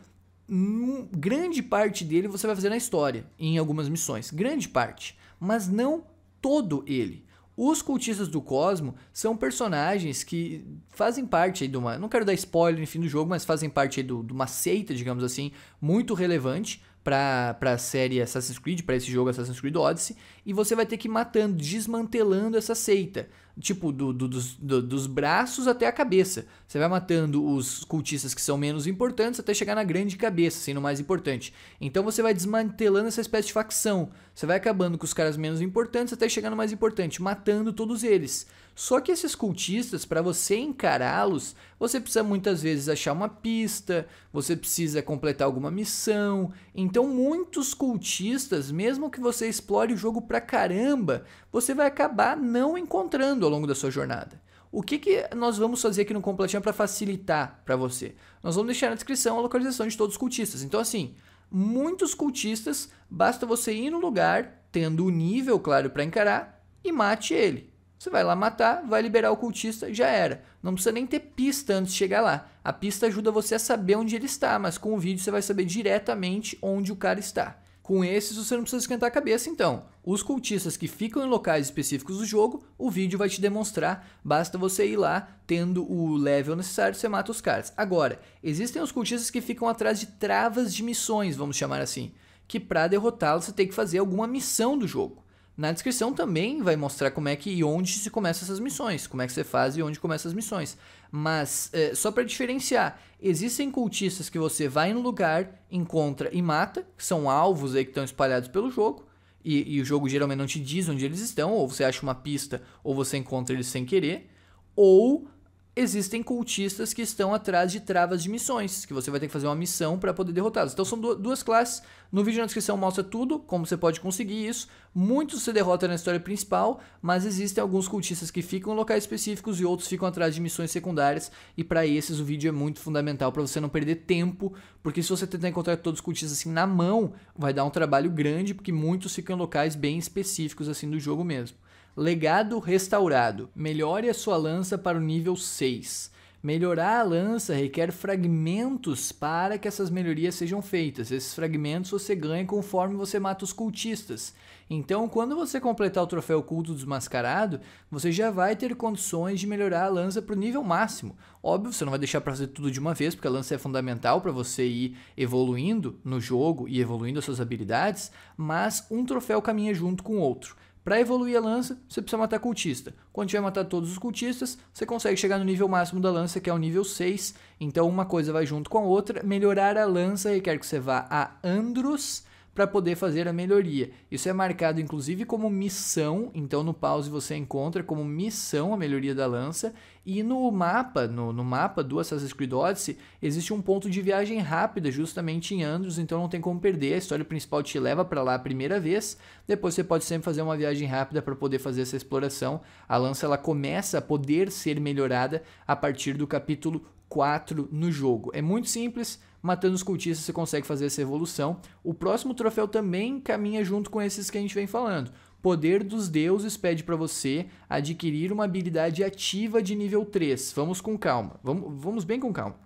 grande parte dele você vai fazer na história, em algumas missões. Grande parte. Mas não todo ele. Os cultistas do cosmo são personagens que fazem parte de uma. Não quero dar spoiler no fim do jogo, mas fazem parte do, de uma seita, digamos assim, muito relevante para a série Assassin's Creed, para esse jogo Assassin's Creed Odyssey. E você vai ter que ir matando, desmantelando essa seita tipo, do, do, dos, do, dos braços até a cabeça. Você vai matando os cultistas que são menos importantes até chegar na grande cabeça, sendo mais importante. Então você vai desmantelando essa espécie de facção. Você vai acabando com os caras menos importantes até chegar no mais importante, matando todos eles. Só que esses cultistas, para você encará-los, você precisa muitas vezes achar uma pista, você precisa completar alguma missão. Então, muitos cultistas, mesmo que você explore o jogo pra caramba, você vai acabar não encontrando ao longo da sua jornada. O que, que nós vamos fazer aqui no Completinho para facilitar para você? Nós vamos deixar na descrição a localização de todos os cultistas. Então, assim, muitos cultistas, basta você ir no lugar, tendo o nível claro para encarar, e mate ele. Você vai lá matar, vai liberar o cultista, já era. Não precisa nem ter pista antes de chegar lá. A pista ajuda você a saber onde ele está, mas com o vídeo você vai saber diretamente onde o cara está. Com esses você não precisa esquentar a cabeça então. Os cultistas que ficam em locais específicos do jogo, o vídeo vai te demonstrar, basta você ir lá tendo o level necessário, você mata os caras. Agora, existem os cultistas que ficam atrás de travas de missões, vamos chamar assim, que para derrotá-los você tem que fazer alguma missão do jogo. Na descrição também vai mostrar como é que e onde se começa essas missões, como é que você faz e onde começam as missões. Mas é, só para diferenciar, existem cultistas que você vai no lugar, encontra e mata, que são alvos aí que estão espalhados pelo jogo. E, e o jogo geralmente não te diz onde eles estão, ou você acha uma pista, ou você encontra eles sem querer. Ou existem cultistas que estão atrás de travas de missões, que você vai ter que fazer uma missão para poder derrotá-los. Então são duas classes. No vídeo na descrição mostra tudo, como você pode conseguir isso. Muitos você derrota na história principal, mas existem alguns cultistas que ficam em locais específicos e outros ficam atrás de missões secundárias. E para esses o vídeo é muito fundamental para você não perder tempo, porque se você tentar encontrar todos os cultistas assim na mão, vai dar um trabalho grande, porque muitos ficam em locais bem específicos assim do jogo mesmo. Legado restaurado. Melhore a sua lança para o nível 6. Melhorar a lança requer fragmentos para que essas melhorias sejam feitas. Esses fragmentos você ganha conforme você mata os cultistas. Então, quando você completar o troféu culto desmascarado, você já vai ter condições de melhorar a lança para o nível máximo. Óbvio, você não vai deixar para fazer tudo de uma vez, porque a lança é fundamental para você ir evoluindo no jogo e evoluindo as suas habilidades, mas um troféu caminha junto com o outro. Para evoluir a lança, você precisa matar cultista. Quando tiver matado todos os cultistas, você consegue chegar no nível máximo da lança, que é o nível 6. Então uma coisa vai junto com a outra. Melhorar a lança requer que você vá a Andros, para poder fazer a melhoria. Isso é marcado inclusive como missão, então no pause você encontra como missão a melhoria da lança, e no mapa, no, no mapa do Assassin's Creed Odyssey, existe um ponto de viagem rápida justamente em Andros, então não tem como perder, a história principal te leva para lá a primeira vez, depois você pode sempre fazer uma viagem rápida para poder fazer essa exploração. A lança ela começa a poder ser melhorada a partir do capítulo 4 no jogo. É muito simples, matando os cultistas você consegue fazer essa evolução. O próximo troféu também caminha junto com esses que a gente vem falando. Poder dos Deuses pede para você adquirir uma habilidade ativa de nível 3. Vamos com calma, vamos, vamos bem com calma.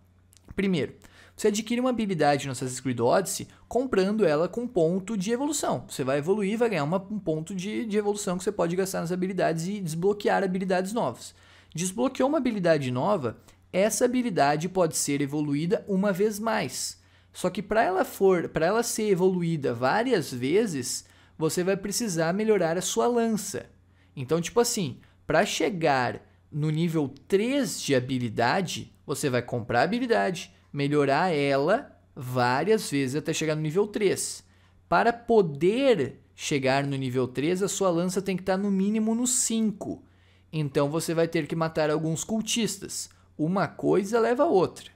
Primeiro, você adquire uma habilidade no Assassin's Creed Odyssey comprando ela com ponto de evolução. Você vai evoluir, vai ganhar uma, um ponto de, de evolução que você pode gastar nas habilidades e desbloquear habilidades novas. Desbloqueou uma habilidade nova, essa habilidade pode ser evoluída uma vez mais. Só que para ela for, para ela ser evoluída várias vezes, você vai precisar melhorar a sua lança. Então, tipo assim, para chegar no nível 3 de habilidade, você vai comprar a habilidade, melhorar ela várias vezes até chegar no nível 3. Para poder chegar no nível 3, a sua lança tem que estar tá no mínimo no 5. Então você vai ter que matar alguns cultistas. Uma coisa leva a outra.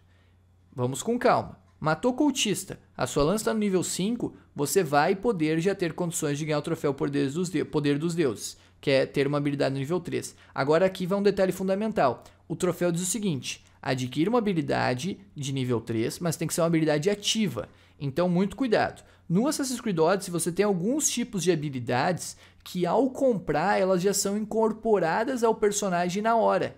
Vamos com calma. Matou cultista, a sua lança está no nível 5, você vai poder já ter condições de ganhar o troféu Poder dos, de Poder dos Deuses, que é ter uma habilidade no nível 3. Agora aqui vai um detalhe fundamental. O troféu diz o seguinte, adquira uma habilidade de nível 3, mas tem que ser uma habilidade ativa. Então muito cuidado. No Assassin's Creed Odyssey você tem alguns tipos de habilidades que ao comprar elas já são incorporadas ao personagem na hora.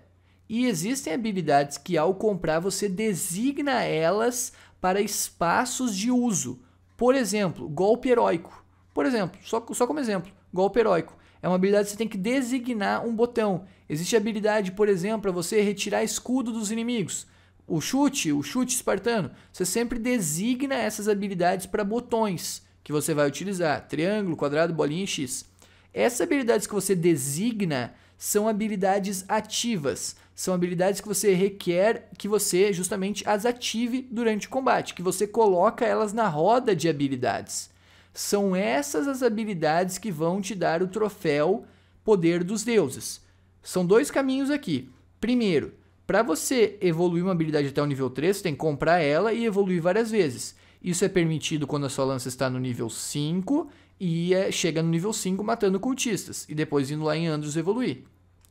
E existem habilidades que, ao comprar, você designa elas para espaços de uso. Por exemplo, golpe heróico. Por exemplo, só, só como exemplo, golpe heróico. É uma habilidade que você tem que designar um botão. Existe habilidade, por exemplo, para você retirar escudo dos inimigos. O chute, o chute espartano. Você sempre designa essas habilidades para botões que você vai utilizar. Triângulo, quadrado, bolinha e X. Essas habilidades que você designa são habilidades ativas. São habilidades que você requer que você justamente as ative durante o combate, que você coloca elas na roda de habilidades. São essas as habilidades que vão te dar o troféu Poder dos Deuses. São dois caminhos aqui. Primeiro, para você evoluir uma habilidade até o nível 3, você tem que comprar ela e evoluir várias vezes. Isso é permitido quando a sua lança está no nível 5 e é, chega no nível 5 matando cultistas. E depois indo lá em Andros evoluir.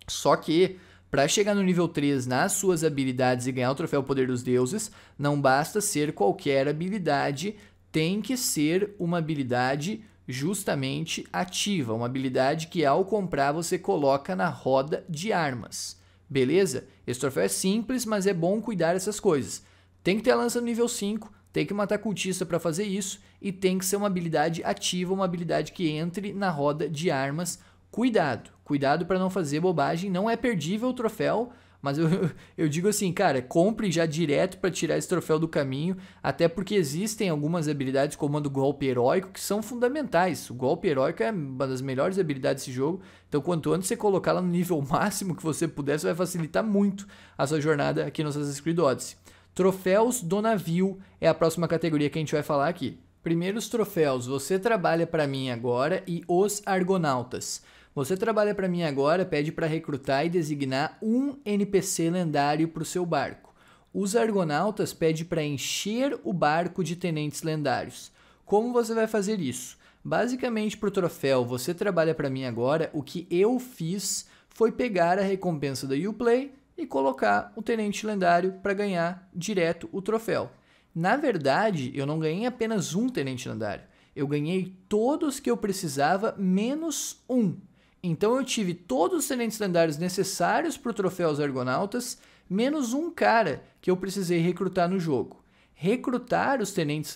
Só que para chegar no nível 3 nas suas habilidades e ganhar o troféu Poder dos Deuses, não basta ser qualquer habilidade, tem que ser uma habilidade justamente ativa, uma habilidade que ao comprar você coloca na roda de armas. Beleza? Esse troféu é simples, mas é bom cuidar dessas coisas. Tem que ter a lança no nível 5, tem que matar cultista para fazer isso e tem que ser uma habilidade ativa, uma habilidade que entre na roda de armas cuidado, cuidado para não fazer bobagem. Não é perdível o troféu, mas eu, eu digo assim, cara, compre já direto para tirar esse troféu do caminho, até porque existem algumas habilidades como a do golpe heróico que são fundamentais. O golpe heróico é uma das melhores habilidades desse jogo, então quanto antes você colocar ela no nível máximo que você puder, você vai facilitar muito a sua jornada aqui no Assassin's Creed Odyssey. Troféus do navio é a próxima categoria que a gente vai falar aqui. Primeiros troféus, você trabalha para mim agora e os argonautas. Você trabalha para mim agora, pede para recrutar e designar um NPC lendário para o seu barco. Os argonautas pede para encher o barco de tenentes lendários. Como você vai fazer isso? Basicamente, para o troféu Você Trabalha para mim agora, o que eu fiz foi pegar a recompensa da Uplay e colocar o tenente lendário para ganhar direto o troféu. Na verdade, eu não ganhei apenas um tenente lendário. Eu ganhei todos que eu precisava, menos um. Então eu tive todos os tenentes lendários necessários para o troféu aos Argonautas, menos um cara que eu precisei recrutar no jogo. Recrutar os tenentes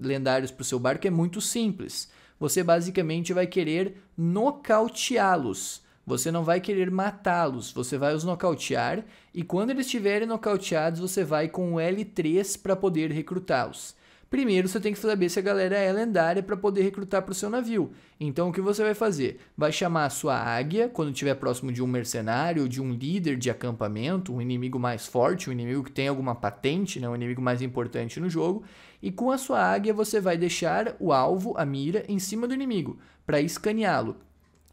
lendários para o seu barco é muito simples. Você basicamente vai querer nocauteá-los. Você não vai querer matá-los, você vai os nocautear e quando eles estiverem nocauteados, você vai com o L3 para poder recrutá-los. Primeiro você tem que saber se a galera é lendária para poder recrutar para o seu navio. Então o que você vai fazer? Vai chamar a sua águia quando estiver próximo de um mercenário, de um líder de acampamento, um inimigo mais forte, um inimigo que tem alguma patente, né? um inimigo mais importante no jogo. E com a sua águia você vai deixar o alvo, a mira, em cima do inimigo para escaneá-lo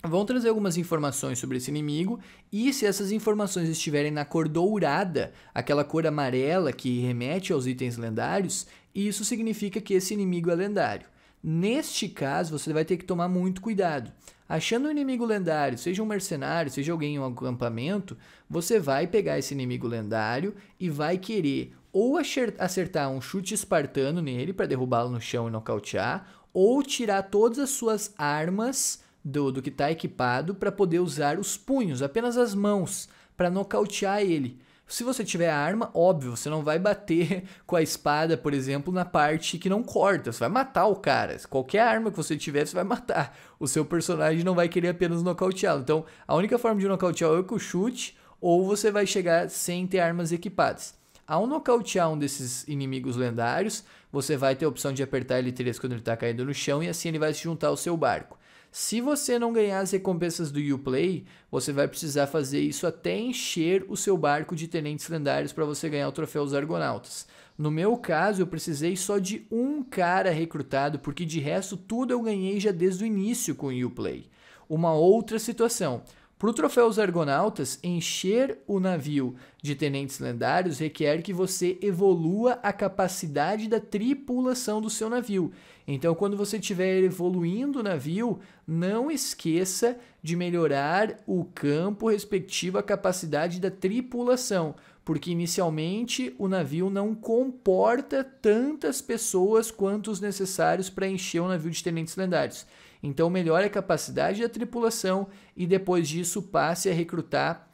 vão trazer algumas informações sobre esse inimigo e se essas informações estiverem na cor dourada, aquela cor amarela que remete aos itens lendários, isso significa que esse inimigo é lendário. Neste caso, você vai ter que tomar muito cuidado. Achando um inimigo lendário, seja um mercenário, seja alguém em um acampamento, você vai pegar esse inimigo lendário e vai querer ou acertar um chute espartano nele para derrubá-lo no chão e nocautear, ou tirar todas as suas armas do, do que está equipado para poder usar os punhos, apenas as mãos, para nocautear ele. Se você tiver arma, óbvio, você não vai bater com a espada, por exemplo, na parte que não corta. Você vai matar o cara. Qualquer arma que você tiver, você vai matar. O seu personagem não vai querer apenas nocauteá-lo. Então, a única forma de nocautear é com o chute, ou você vai chegar sem ter armas equipadas. Ao nocautear um desses inimigos lendários, você vai ter a opção de apertar L3 quando ele está caindo no chão e assim ele vai se juntar ao seu barco. Se você não ganhar as recompensas do Uplay, você vai precisar fazer isso até encher o seu barco de tenentes lendários para você ganhar o troféu dos Argonautas. No meu caso, eu precisei só de um cara recrutado, porque de resto tudo eu ganhei já desde o início com o Uplay. Uma outra situação. Para o troféu dos Argonautas, encher o navio de tenentes lendários requer que você evolua a capacidade da tripulação do seu navio. Então, quando você estiver evoluindo o navio, não esqueça de melhorar o campo respectivo à capacidade da tripulação, porque inicialmente o navio não comporta tantas pessoas quanto os necessários para encher o navio de tenentes lendários. Então, melhore a capacidade da tripulação e depois disso passe a recrutar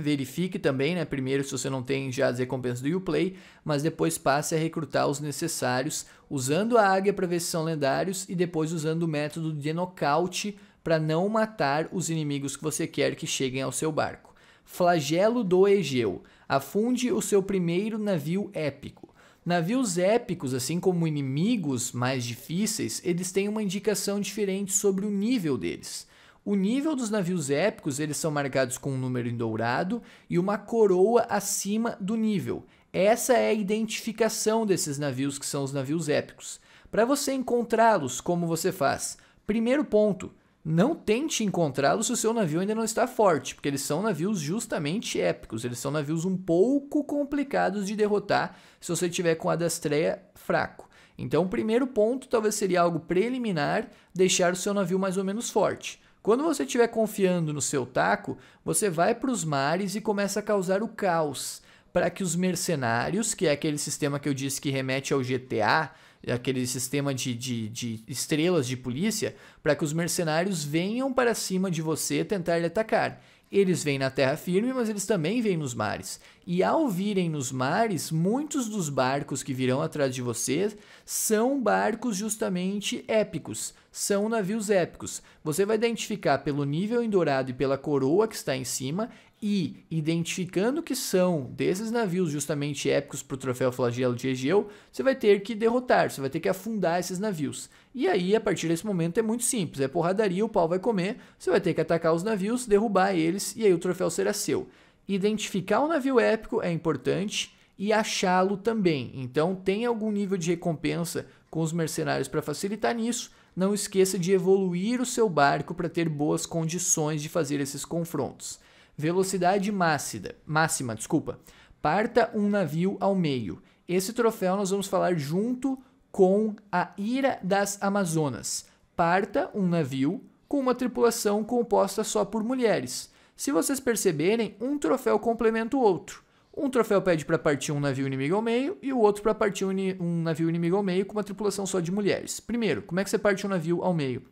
Verifique também, né, primeiro se você não tem já as recompensas do Uplay, mas depois passe a recrutar os necessários usando a águia para ver se são lendários e depois usando o método de nocaute para não matar os inimigos que você quer que cheguem ao seu barco. Flagelo do Egeu. Afunde o seu primeiro navio épico. Navios épicos, assim como inimigos mais difíceis, eles têm uma indicação diferente sobre o nível deles. O nível dos navios épicos, eles são marcados com um número em dourado e uma coroa acima do nível. Essa é a identificação desses navios que são os navios épicos. Para você encontrá-los, como você faz? Primeiro ponto, não tente encontrá-los se o seu navio ainda não está forte, porque eles são navios justamente épicos, eles são navios um pouco complicados de derrotar se você tiver com a dastreia fraco. Então, o primeiro ponto talvez seria algo preliminar, deixar o seu navio mais ou menos forte. Quando você estiver confiando no seu taco, você vai para os mares e começa a causar o caos para que os mercenários, que é aquele sistema que eu disse que remete ao GTA, é aquele sistema de, de, de estrelas de polícia, para que os mercenários venham para cima de você tentar lhe atacar. Eles vêm na terra firme, mas eles também vêm nos mares. E ao virem nos mares, muitos dos barcos que virão atrás de você são barcos justamente épicos, são navios épicos. Você vai identificar pelo nível em dourado e pela coroa que está em cima e identificando que são desses navios justamente épicos para o troféu flagelo de Egeu, você vai ter que derrotar, você vai ter que afundar esses navios. E aí, a partir desse momento, é muito simples: é porradaria, o pau vai comer, você vai ter que atacar os navios, derrubar eles e aí o troféu será seu. Identificar o um navio épico é importante e achá-lo também. Então, tem algum nível de recompensa com os mercenários para facilitar nisso não esqueça de evoluir o seu barco para ter boas condições de fazer esses confrontos. Velocidade máxida, máxima, desculpa. Parta um navio ao meio. Esse troféu nós vamos falar junto com a Ira das Amazonas. Parta um navio com uma tripulação composta só por mulheres. Se vocês perceberem, um troféu complementa o outro. Um troféu pede para partir um navio inimigo ao meio e o outro para partir um navio inimigo ao meio com uma tripulação só de mulheres. Primeiro, como é que você parte um navio ao meio?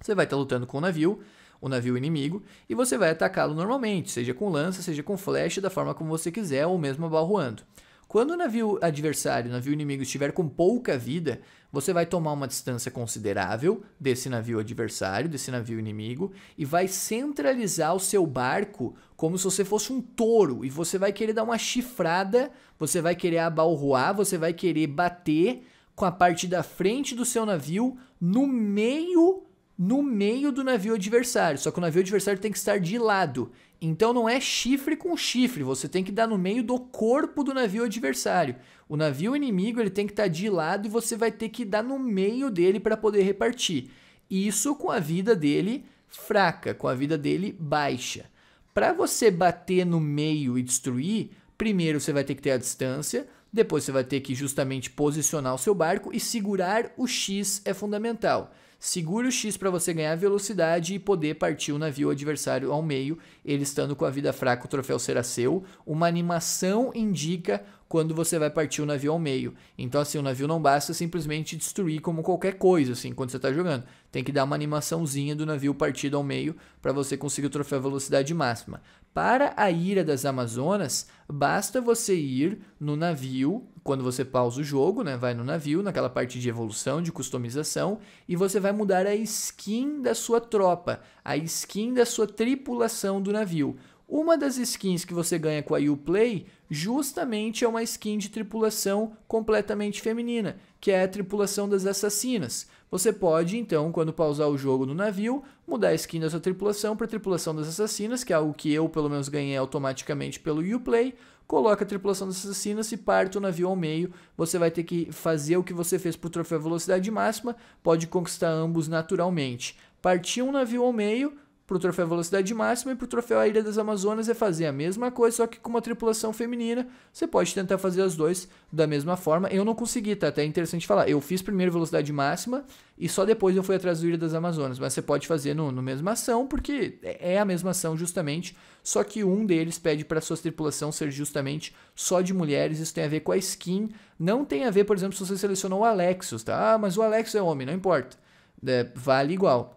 Você vai estar tá lutando com o navio, o navio inimigo, e você vai atacá-lo normalmente, seja com lança, seja com flecha, da forma como você quiser, ou mesmo abalroando. Quando o navio adversário, o navio inimigo, estiver com pouca vida, você vai tomar uma distância considerável desse navio adversário, desse navio inimigo, e vai centralizar o seu barco como se você fosse um touro, e você vai querer dar uma chifrada, você vai querer abalroar, você vai querer bater com a parte da frente do seu navio no meio no meio do navio adversário. Só que o navio adversário tem que estar de lado. Então não é chifre com chifre, você tem que dar no meio do corpo do navio adversário. O navio inimigo ele tem que estar tá de lado e você vai ter que dar no meio dele para poder repartir. Isso com a vida dele fraca, com a vida dele baixa. Para você bater no meio e destruir, primeiro você vai ter que ter a distância, depois você vai ter que justamente posicionar o seu barco e segurar o X é fundamental. Segure o X para você ganhar velocidade e poder partir o navio adversário ao meio, ele estando com a vida fraca, o troféu será seu. Uma animação indica quando você vai partir o navio ao meio. Então, assim, o navio não basta simplesmente destruir como qualquer coisa, assim, quando você está jogando. Tem que dar uma animaçãozinha do navio partido ao meio para você conseguir o troféu velocidade máxima. Para a Ilha das Amazonas, basta você ir no navio, quando você pausa o jogo, né, vai no navio, naquela parte de evolução, de customização, e você vai mudar a skin da sua tropa, a skin da sua tripulação do navio. Uma das skins que você ganha com a Uplay justamente é uma skin de tripulação completamente feminina, que é a tripulação das assassinas. Você pode, então, quando pausar o jogo no navio, mudar a skin da sua tripulação para a tripulação das assassinas, que é algo que eu, pelo menos, ganhei automaticamente pelo Uplay. Coloca a tripulação das assassinas e parte o navio ao meio. Você vai ter que fazer o que você fez para o troféu velocidade máxima, pode conquistar ambos naturalmente. Partiu um navio ao meio, para o troféu Velocidade Máxima e para o troféu Ilha das Amazonas é fazer a mesma coisa, só que com uma tripulação feminina. Você pode tentar fazer as dois da mesma forma. Eu não consegui, tá? Até é interessante falar. Eu fiz primeiro Velocidade Máxima e só depois eu fui atrás do Ilha das Amazonas. Mas você pode fazer no, no mesma ação, porque é, é a mesma ação justamente. Só que um deles pede para sua tripulação ser justamente só de mulheres. Isso tem a ver com a skin. Não tem a ver, por exemplo, se você selecionou o Alexis, tá? Ah, mas o Alexus é homem, não importa. É, vale igual.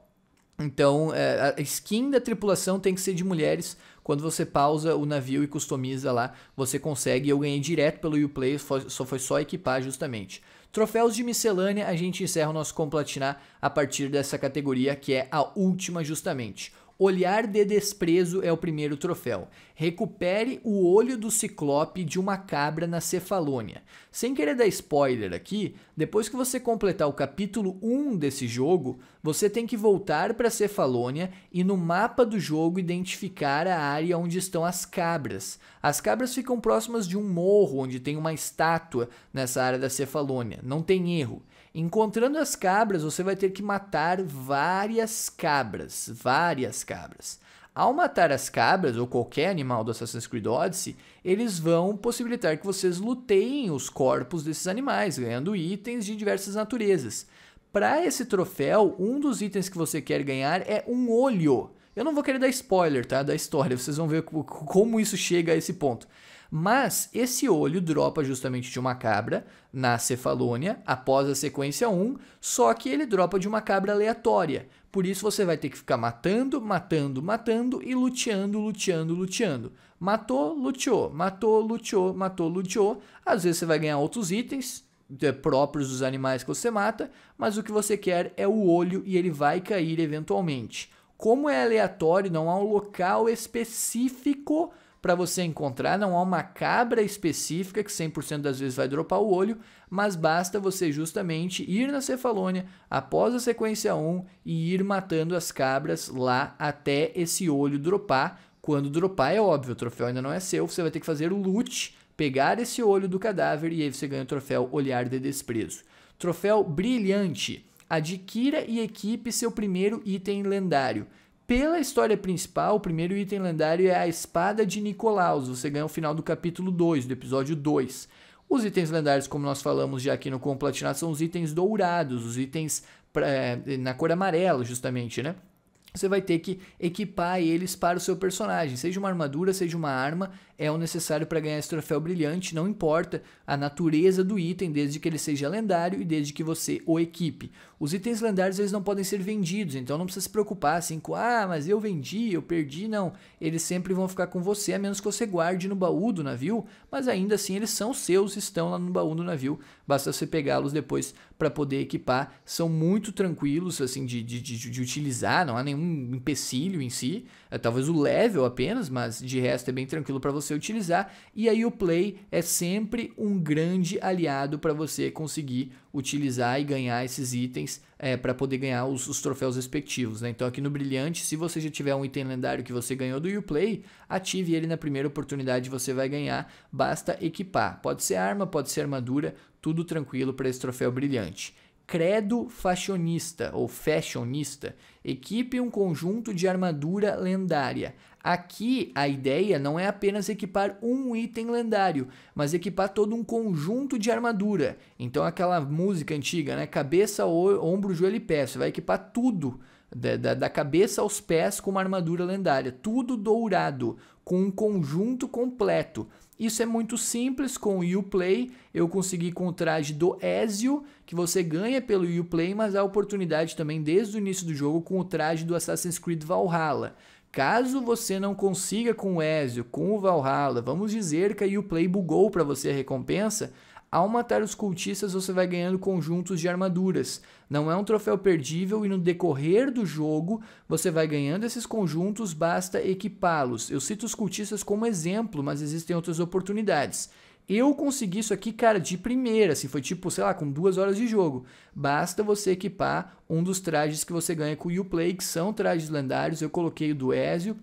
Então, é, a skin da tripulação tem que ser de mulheres. Quando você pausa o navio e customiza lá, você consegue. Eu ganhei direto pelo Uplay, só foi só equipar justamente. Troféus de miscelânea, a gente encerra o nosso Complatinar a partir dessa categoria, que é a última justamente. Olhar de desprezo é o primeiro troféu. Recupere o olho do ciclope de uma cabra na Cefalônia. Sem querer dar spoiler aqui, depois que você completar o capítulo 1 desse jogo, você tem que voltar para Cefalônia e no mapa do jogo identificar a área onde estão as cabras. As cabras ficam próximas de um morro onde tem uma estátua nessa área da Cefalônia, não tem erro. Encontrando as cabras, você vai ter que matar várias cabras, várias cabras. Ao matar as cabras ou qualquer animal do Assassin's Creed Odyssey, eles vão possibilitar que vocês luteiem os corpos desses animais, ganhando itens de diversas naturezas. Para esse troféu, um dos itens que você quer ganhar é um olho. Eu não vou querer dar spoiler, tá, da história, vocês vão ver como isso chega a esse ponto. Mas esse olho dropa justamente de uma cabra na Cefalônia após a sequência 1, só que ele dropa de uma cabra aleatória. Por isso você vai ter que ficar matando, matando, matando e luteando, luteando, luteando. Matou, luteou, matou, luteou, matou, luteou. Às vezes você vai ganhar outros itens, eh, próprios dos animais que você mata, mas o que você quer é o olho e ele vai cair eventualmente. Como é aleatório, não há um local específico para você encontrar. Não há uma cabra específica que 100% das vezes vai dropar o olho, mas basta você justamente ir na cefalônia após a sequência 1 e ir matando as cabras lá até esse olho dropar. Quando dropar, é óbvio, o troféu ainda não é seu, você vai ter que fazer o loot, pegar esse olho do cadáver e aí você ganha o troféu Olhar de Desprezo. Troféu Brilhante. Adquira e equipe seu primeiro item lendário. Pela história principal, o primeiro item lendário é a Espada de Nicolaus. Você ganha o final do capítulo 2, do episódio 2. Os itens lendários, como nós falamos já aqui no Com são os itens dourados, os itens é, na cor amarela, justamente, né? Você vai ter que equipar eles para o seu personagem, seja uma armadura, seja uma arma, é o necessário para ganhar esse troféu brilhante, não importa a natureza do item, desde que ele seja lendário e desde que você o equipe. Os itens lendários eles não podem ser vendidos, então não precisa se preocupar assim com ah, mas eu vendi, eu perdi, não. Eles sempre vão ficar com você, a menos que você guarde no baú do navio, mas ainda assim eles são seus, estão lá no baú do navio. Basta você pegá-los depois para poder equipar. São muito tranquilos assim de, de, de, de utilizar, não há nenhum empecilho em si. É, talvez o level apenas, mas de resto é bem tranquilo para você utilizar. E aí o Play é sempre um grande aliado para você conseguir utilizar e ganhar esses itens é, para poder ganhar os, os troféus respectivos. Né? Então aqui no Brilhante, se você já tiver um item lendário que você ganhou do Uplay, ative ele na primeira oportunidade você vai ganhar, basta equipar. Pode ser arma, pode ser armadura, tudo tranquilo para esse troféu brilhante credo fashionista ou fashionista, equipe um conjunto de armadura lendária. Aqui a ideia não é apenas equipar um item lendário, mas equipar todo um conjunto de armadura. Então aquela música antiga, né? Cabeça, ombro, joelho e pé. Você vai equipar tudo, da, da, da cabeça aos pés, com uma armadura lendária. Tudo dourado, com um conjunto completo. Isso é muito simples, com o Uplay eu consegui com o traje do Ezio, que você ganha pelo Uplay, mas há oportunidade também desde o início do jogo com o traje do Assassin's Creed Valhalla. Caso você não consiga com o Ezio, com o Valhalla, vamos dizer que a Uplay bugou para você a recompensa, ao matar os cultistas, você vai ganhando conjuntos de armaduras. Não é um troféu perdível e no decorrer do jogo você vai ganhando esses conjuntos, basta equipá-los. Eu cito os cultistas como exemplo, mas existem outras oportunidades. Eu consegui isso aqui, cara, de primeira, assim, foi tipo, sei lá, com duas horas de jogo. Basta você equipar um dos trajes que você ganha com o Uplay, que são trajes lendários. Eu coloquei o do Ezio,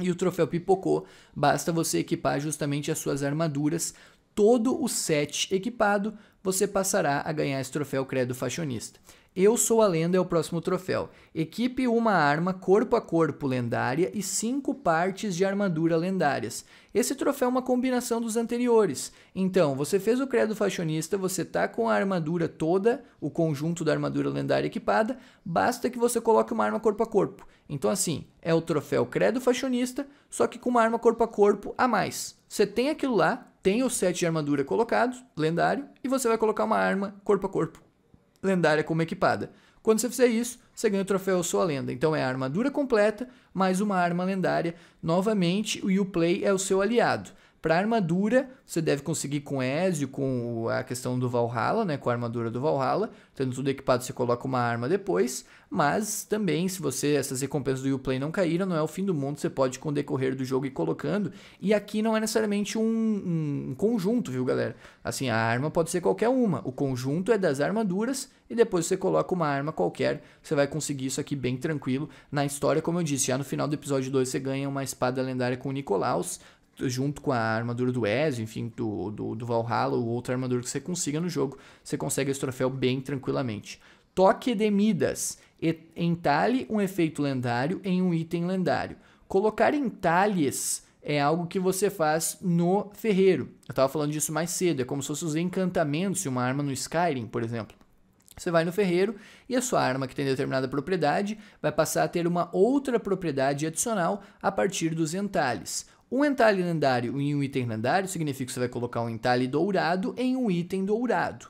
e o troféu pipocou, basta você equipar justamente as suas armaduras todo o set equipado, você passará a ganhar esse troféu Credo Fashionista. Eu Sou a Lenda é o próximo troféu. Equipe uma arma corpo a corpo lendária e cinco partes de armadura lendárias. Esse troféu é uma combinação dos anteriores. Então, você fez o credo fashionista, você tá com a armadura toda, o conjunto da armadura lendária equipada, basta que você coloque uma arma corpo a corpo. Então, assim, é o troféu credo fashionista, só que com uma arma corpo a corpo a mais. Você tem aquilo lá, tem os sete de armadura colocados, lendário, e você vai colocar uma arma corpo a corpo, lendária como equipada. Quando você fizer isso, você ganha o troféu Sua Lenda. Então é a armadura completa mais uma arma lendária. Novamente, o Uplay é o seu aliado. Para armadura, você deve conseguir com Ezio, com a questão do Valhalla, né, com a armadura do Valhalla. Tendo tudo equipado, você coloca uma arma depois. Mas também, se você essas recompensas do Uplay não caíram, não é o fim do mundo, você pode com o decorrer do jogo ir colocando. E aqui não é necessariamente um, um conjunto, viu, galera? Assim, a arma pode ser qualquer uma. O conjunto é das armaduras e depois você coloca uma arma qualquer. Você vai conseguir isso aqui bem tranquilo na história, como eu disse. Já no final do episódio 2 você ganha uma espada lendária com o Nicolaus junto com a armadura do Ezio, enfim, do, do, do Valhalla ou outra armadura que você consiga no jogo, você consegue esse troféu bem tranquilamente. Toque de Midas. Entalhe um efeito lendário em um item lendário. Colocar entalhes é algo que você faz no ferreiro. Eu estava falando disso mais cedo. É como se fosse os encantamentos de uma arma no Skyrim, por exemplo. Você vai no ferreiro e a sua arma que tem determinada propriedade vai passar a ter uma outra propriedade adicional a partir dos entalhes. Um entalhe lendário em um item lendário significa que você vai colocar um entalhe dourado em um item dourado.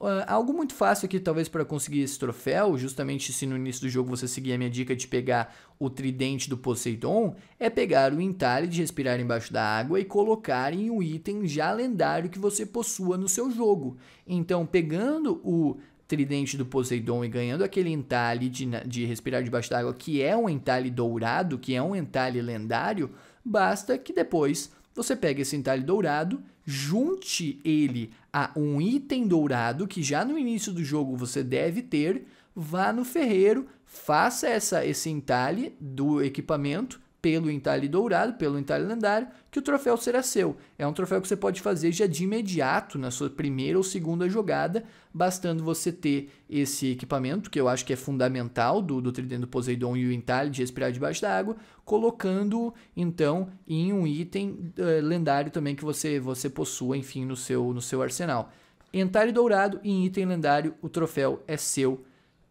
Uh, algo muito fácil aqui, talvez, para conseguir esse troféu, justamente se no início do jogo você seguir a minha dica de pegar o tridente do Poseidon, é pegar o entalhe de respirar embaixo da água e colocar em um item já lendário que você possua no seu jogo. Então, pegando o tridente do Poseidon e ganhando aquele entalhe de, de respirar debaixo da água, que é um entalhe dourado, que é um entalhe lendário, Basta que depois você pegue esse entalhe dourado, junte ele a um item dourado que já no início do jogo você deve ter, vá no ferreiro, faça essa, esse entalhe do equipamento pelo entalhe dourado, pelo entalhe lendário, que o troféu será seu. É um troféu que você pode fazer já de imediato na sua primeira ou segunda jogada, bastando você ter esse equipamento, que eu acho que é fundamental do, do Tridente do Poseidon e o entalhe de respirar debaixo da água, colocando então em um item uh, lendário também que você, você possua, enfim, no seu, no seu arsenal. Entalhe dourado e item lendário, o troféu é seu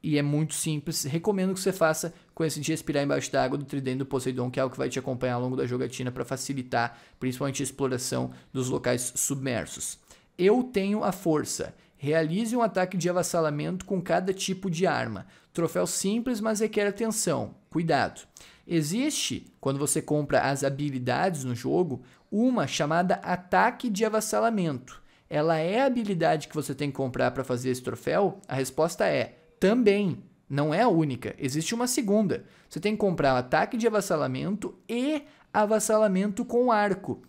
e é muito simples. Recomendo que você faça com esse de respirar embaixo da água do tridente do Poseidon, que é algo que vai te acompanhar ao longo da jogatina para facilitar principalmente a exploração dos locais submersos. Eu tenho a força. Realize um ataque de avassalamento com cada tipo de arma. Troféu simples, mas requer atenção. Cuidado. Existe, quando você compra as habilidades no jogo, uma chamada ataque de avassalamento. Ela é a habilidade que você tem que comprar para fazer esse troféu? A resposta é também. Não é a única, existe uma segunda. Você tem que comprar ataque de avassalamento e avassalamento com arco.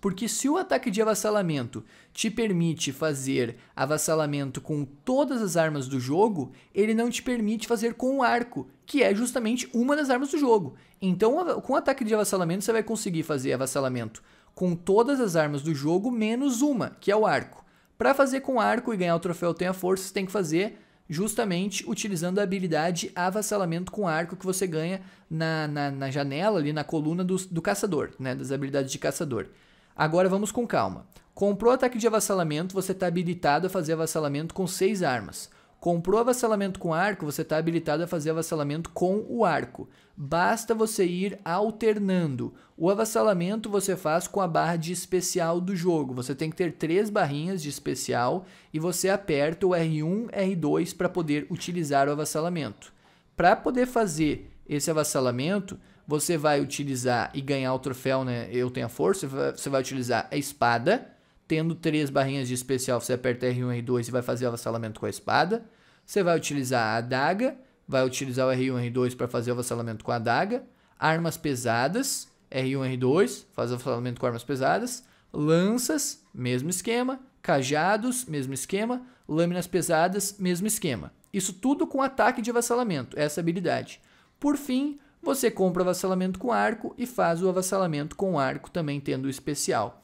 Porque se o ataque de avassalamento te permite fazer avassalamento com todas as armas do jogo, ele não te permite fazer com o arco, que é justamente uma das armas do jogo. Então, com o ataque de avassalamento, você vai conseguir fazer avassalamento com todas as armas do jogo, menos uma, que é o arco. Para fazer com arco e ganhar o troféu Tenha Força, você tem que fazer justamente utilizando a habilidade avassalamento com arco que você ganha na, na, na janela, ali na coluna do, do caçador, né, das habilidades de caçador. Agora vamos com calma. Comprou o ataque de avassalamento, você está habilitado a fazer avassalamento com seis armas. Comprou avassalamento com arco, você está habilitado a fazer avassalamento com o arco. Basta você ir alternando. O avassalamento você faz com a barra de especial do jogo. Você tem que ter três barrinhas de especial e você aperta o R1, R2 para poder utilizar o avassalamento. Para poder fazer esse avassalamento, você vai utilizar e ganhar o troféu, né? Eu tenho a força, você vai utilizar a espada Tendo três barrinhas de especial, você aperta R1 e R2 e vai fazer o avassalamento com a espada. Você vai utilizar a adaga, vai utilizar o R1 e R2 para fazer o avassalamento com a adaga. Armas pesadas, R1 R2, faz o avassalamento com armas pesadas. Lanças, mesmo esquema. Cajados, mesmo esquema. Lâminas pesadas, mesmo esquema. Isso tudo com ataque de avassalamento, essa é habilidade. Por fim, você compra o avassalamento com arco e faz o avassalamento com arco também tendo o especial.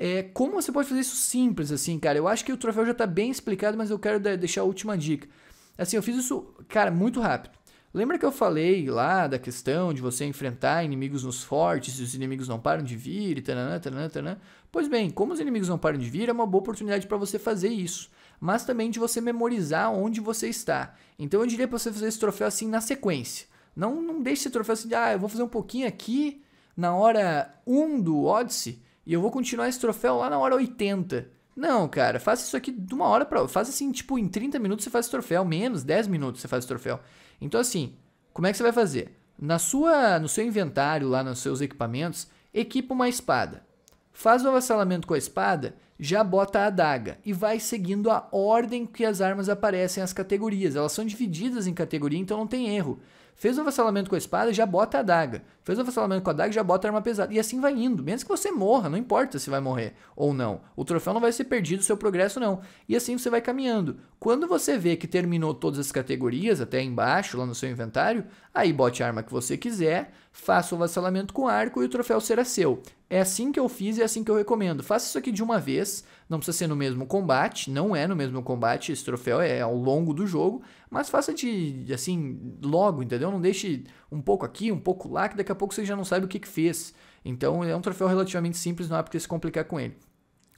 É, como você pode fazer isso simples, assim, cara? Eu acho que o troféu já está bem explicado, mas eu quero deixar a última dica. Assim, eu fiz isso, cara, muito rápido. Lembra que eu falei lá da questão de você enfrentar inimigos nos fortes e os inimigos não param de vir e tananã, tananã, tananã? Pois bem, como os inimigos não param de vir, é uma boa oportunidade para você fazer isso. Mas também de você memorizar onde você está. Então eu diria para você fazer esse troféu assim na sequência. Não, não deixe esse troféu assim de, ah, eu vou fazer um pouquinho aqui na hora 1 um do Odyssey e eu vou continuar esse troféu lá na hora 80. Não, cara, faça isso aqui de uma hora para, faça assim, tipo, em 30 minutos você faz esse troféu, menos 10 minutos você faz esse troféu. Então assim, como é que você vai fazer? Na sua, no seu inventário lá nos seus equipamentos, equipa uma espada. Faz o avassalamento com a espada, já bota a adaga e vai seguindo a ordem que as armas aparecem, as categorias. Elas são divididas em categoria, então não tem erro. Fez o avassalamento com a espada, já bota a adaga. Fez o avassalamento com a adaga, já bota a arma pesada. E assim vai indo. Mesmo que você morra, não importa se vai morrer ou não. O troféu não vai ser perdido, o seu progresso não. E assim você vai caminhando. Quando você vê que terminou todas as categorias, até embaixo, lá no seu inventário, aí bote a arma que você quiser, faça o vassalamento com arco e o troféu será seu. É assim que eu fiz e é assim que eu recomendo. Faça isso aqui de uma vez, não precisa ser no mesmo combate, não é no mesmo combate, esse troféu é ao longo do jogo, mas faça de, assim, logo, entendeu? Não deixe um pouco aqui, um pouco lá, que daqui a pouco você já não sabe o que, que fez. Então é um troféu relativamente simples, não há é porque se complicar com ele.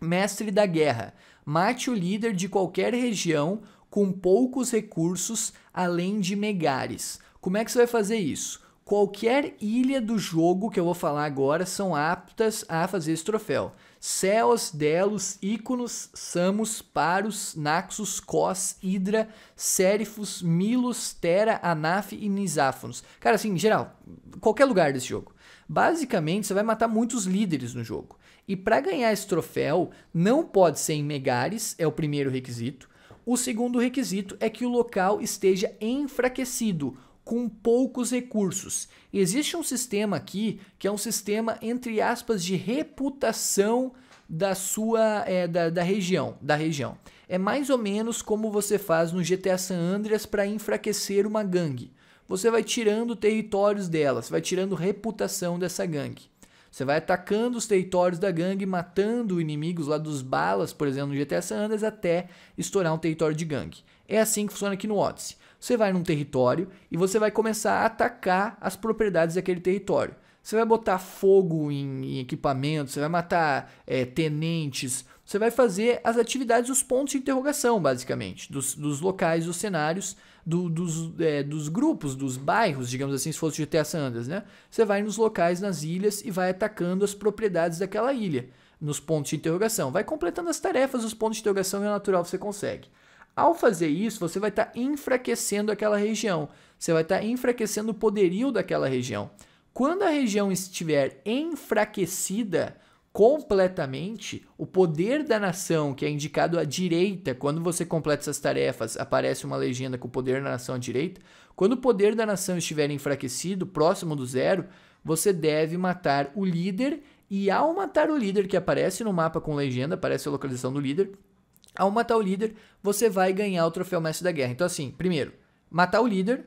Mestre da Guerra. Mate o líder de qualquer região com poucos recursos, além de megares. Como é que você vai fazer isso? Qualquer ilha do jogo que eu vou falar agora são aptas a fazer esse troféu. Céos, Delos, Íconos, Samos, Paros, Naxos, Cos, Hidra, Sérifos, Milos, terra, Anaf e Nisáfonos. Cara, assim, em geral, qualquer lugar desse jogo. Basicamente, você vai matar muitos líderes no jogo. E para ganhar esse troféu, não pode ser em Megares, é o primeiro requisito. O segundo requisito é que o local esteja enfraquecido com poucos recursos. Existe um sistema aqui que é um sistema, entre aspas, de reputação da sua é, da, da região da região é mais ou menos como você faz no GTA San Andreas para enfraquecer uma gangue você vai tirando territórios dela você vai tirando reputação dessa gangue você vai atacando os territórios da gangue matando inimigos lá dos balas por exemplo no GTA San Andreas até estourar um território de gangue é assim que funciona aqui no Odyssey você vai num território e você vai começar a atacar as propriedades daquele território. Você vai botar fogo em, em equipamentos, você vai matar é, tenentes, você vai fazer as atividades, os pontos de interrogação, basicamente, dos, dos locais, dos cenários, do, dos, é, dos grupos, dos bairros, digamos assim, se fosse GTA San Andreas, né? Você vai nos locais, nas ilhas e vai atacando as propriedades daquela ilha nos pontos de interrogação. Vai completando as tarefas, os pontos de interrogação e é natural você consegue. Ao fazer isso, você vai estar tá enfraquecendo aquela região, você vai estar tá enfraquecendo o poderio daquela região. Quando a região estiver enfraquecida completamente, o poder da nação, que é indicado à direita, quando você completa essas tarefas, aparece uma legenda com o poder da nação à direita. Quando o poder da nação estiver enfraquecido, próximo do zero, você deve matar o líder. E ao matar o líder, que aparece no mapa com legenda, aparece a localização do líder, ao matar o líder, você vai ganhar o troféu mestre da guerra. Então, assim, primeiro, matar o líder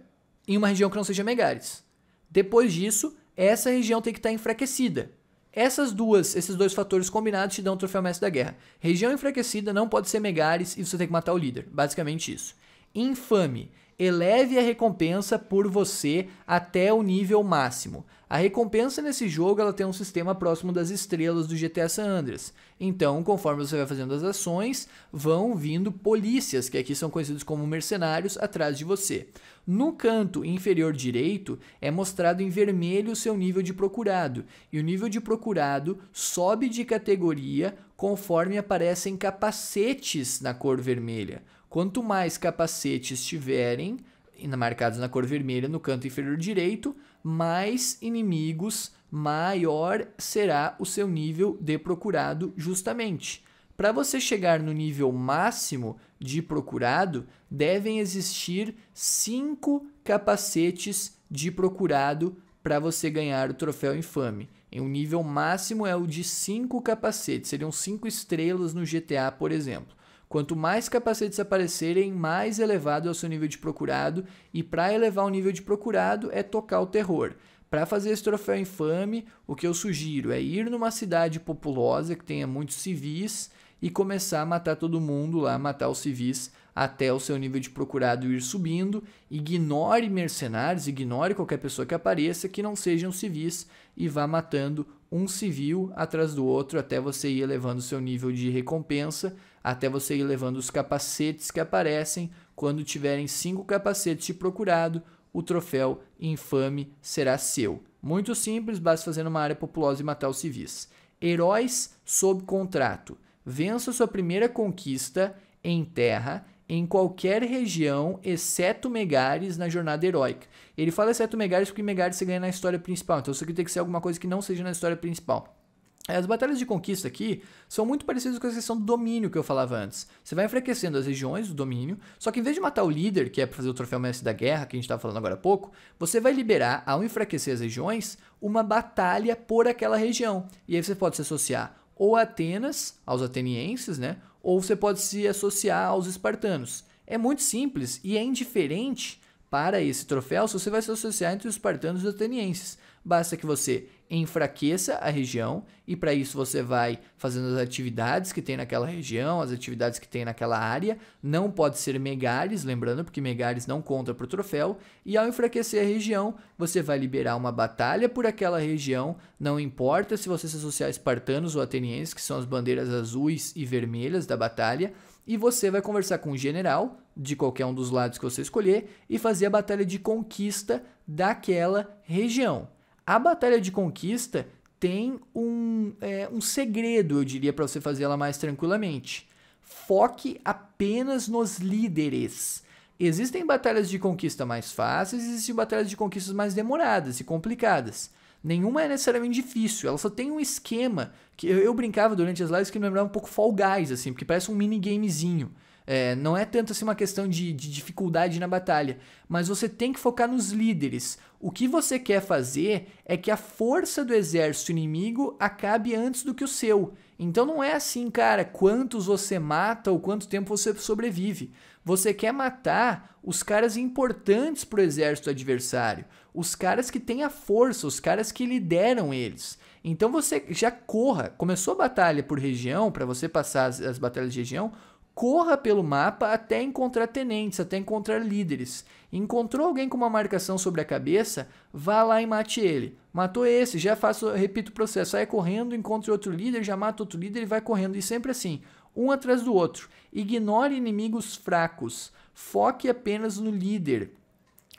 em uma região que não seja Megares. Depois disso, essa região tem que estar enfraquecida. Essas duas, esses dois fatores combinados te dão o troféu mestre da guerra. Região enfraquecida não pode ser Megares e você tem que matar o líder. Basicamente isso. Infame eleve a recompensa por você até o nível máximo. A recompensa nesse jogo ela tem um sistema próximo das estrelas do GTA San Andreas. Então, conforme você vai fazendo as ações, vão vindo polícias, que aqui são conhecidos como mercenários, atrás de você. No canto inferior direito é mostrado em vermelho o seu nível de procurado, e o nível de procurado sobe de categoria conforme aparecem capacetes na cor vermelha. Quanto mais capacetes tiverem, marcados na cor vermelha no canto inferior direito, mais inimigos, maior será o seu nível de procurado, justamente. Para você chegar no nível máximo de procurado, devem existir 5 capacetes de procurado para você ganhar o troféu infame. E o nível máximo é o de 5 capacetes, seriam 5 estrelas no GTA, por exemplo. Quanto mais capacetes aparecerem, mais elevado é o seu nível de procurado, e para elevar o nível de procurado é tocar o terror. Para fazer esse troféu infame, o que eu sugiro é ir numa cidade populosa que tenha muitos civis e começar a matar todo mundo lá, matar os civis até o seu nível de procurado ir subindo. Ignore mercenários, ignore qualquer pessoa que apareça que não sejam civis e vá matando um civil atrás do outro até você ir elevando o seu nível de recompensa até você ir levando os capacetes que aparecem. Quando tiverem cinco capacetes te procurado, o troféu infame será seu. Muito simples, basta fazer uma área populosa e matar os civis. Heróis sob contrato. Vença sua primeira conquista em terra em qualquer região, exceto Megares, na jornada heróica. Ele fala exceto Megares porque Megares você ganha na história principal. Então isso aqui tem que ser alguma coisa que não seja na história principal. É, as batalhas de conquista aqui são muito parecidas com a questão do domínio que eu falava antes. Você vai enfraquecendo as regiões do domínio, só que em vez de matar o líder, que é para fazer o troféu mestre da guerra, que a gente estava falando agora há pouco, você vai liberar, ao enfraquecer as regiões, uma batalha por aquela região. E aí você pode se associar ou a Atenas, aos atenienses, né? ou você pode se associar aos espartanos. É muito simples e é indiferente para esse troféu se você vai se associar entre os espartanos e os atenienses. Basta que você enfraqueça a região e para isso você vai fazendo as atividades que tem naquela região, as atividades que tem naquela área. Não pode ser megares, lembrando, porque megares não conta para o troféu. E ao enfraquecer a região, você vai liberar uma batalha por aquela região. Não importa se você se associar a espartanos ou atenienses, que são as bandeiras azuis e vermelhas da batalha. E você vai conversar com o general de qualquer um dos lados que você escolher e fazer a batalha de conquista daquela região. A batalha de conquista tem um, é, um segredo, eu diria, para você fazer ela mais tranquilamente. Foque apenas nos líderes. Existem batalhas de conquista mais fáceis, existem batalhas de conquistas mais demoradas e complicadas. Nenhuma é necessariamente difícil, ela só tem um esquema que eu, eu brincava durante as lives que me lembrava um pouco Fall Guys, assim, porque parece um minigamezinho. É, não é tanto assim uma questão de, de, dificuldade na batalha, mas você tem que focar nos líderes. O que você quer fazer é que a força do exército inimigo acabe antes do que o seu. Então não é assim, cara, quantos você mata ou quanto tempo você sobrevive. Você quer matar os caras importantes para o exército adversário, os caras que têm a força, os caras que lideram eles. Então você já corra. Começou a batalha por região, para você passar as, as batalhas de região corra pelo mapa até encontrar tenentes, até encontrar líderes. Encontrou alguém com uma marcação sobre a cabeça, vá lá e mate ele. Matou esse, já faço, repito o processo, sai correndo, encontra outro líder, já mata outro líder e vai correndo. E sempre assim, um atrás do outro. Ignore inimigos fracos, foque apenas no líder.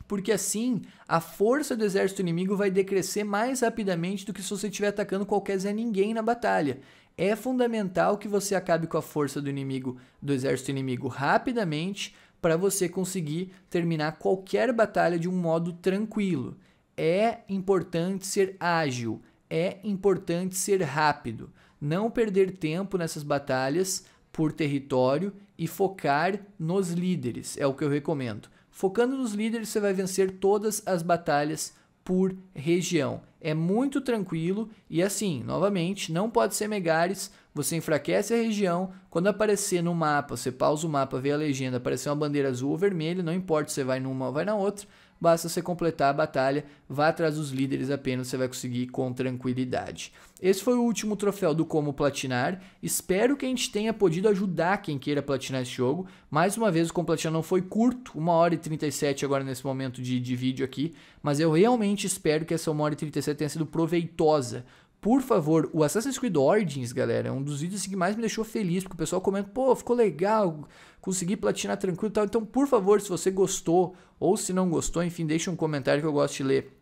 Porque assim, a força do exército inimigo vai decrescer mais rapidamente do que se você estiver atacando qualquer Zé Ninguém na batalha é fundamental que você acabe com a força do inimigo, do exército inimigo rapidamente, para você conseguir terminar qualquer batalha de um modo tranquilo. É importante ser ágil, é importante ser rápido, não perder tempo nessas batalhas por território e focar nos líderes, é o que eu recomendo. Focando nos líderes, você vai vencer todas as batalhas por região é muito tranquilo e assim, novamente, não pode ser Megares, você enfraquece a região, quando aparecer no mapa, você pausa o mapa, vê a legenda, aparecer uma bandeira azul ou vermelha, não importa se você vai numa ou vai na outra, basta você completar a batalha, vá atrás dos líderes apenas, você vai conseguir com tranquilidade. Esse foi o último troféu do Como Platinar. Espero que a gente tenha podido ajudar quem queira platinar esse jogo. Mais uma vez, o Como Platinar não foi curto, 1 hora e 37 agora nesse momento de, de vídeo aqui, mas eu realmente espero que essa 1 hora e 37 tenha sido proveitosa por favor, o Assassin's Creed Origins, galera, é um dos vídeos assim, que mais me deixou feliz, porque o pessoal comenta, pô, ficou legal, consegui platinar tranquilo e tal. Então, por favor, se você gostou ou se não gostou, enfim, deixa um comentário que eu gosto de ler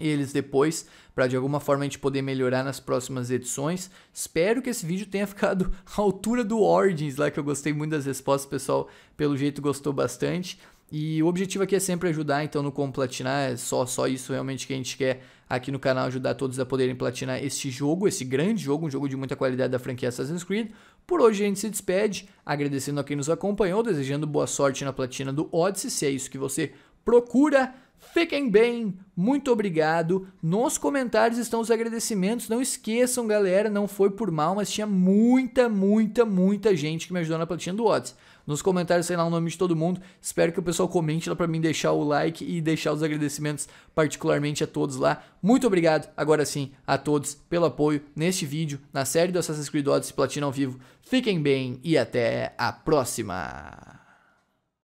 eles depois, para de alguma forma a gente poder melhorar nas próximas edições. Espero que esse vídeo tenha ficado à altura do Origins, lá que eu gostei muito das respostas, o pessoal pelo jeito gostou bastante. E o objetivo aqui é sempre ajudar, então no Complatinar, é só, só isso realmente que a gente quer aqui no canal ajudar todos a poderem platinar este jogo, esse grande jogo, um jogo de muita qualidade da franquia Assassin's Creed. Por hoje a gente se despede, agradecendo a quem nos acompanhou, desejando boa sorte na platina do Odyssey, se é isso que você procura. Fiquem bem, muito obrigado. Nos comentários estão os agradecimentos. Não esqueçam, galera, não foi por mal, mas tinha muita, muita, muita gente que me ajudou na platina do Odyssey. Nos comentários sei lá o nome de todo mundo. Espero que o pessoal comente lá para mim deixar o like e deixar os agradecimentos particularmente a todos lá. Muito obrigado, agora sim, a todos pelo apoio neste vídeo, na série do Assassin's Creed Odyssey Platina ao vivo. Fiquem bem e até a próxima.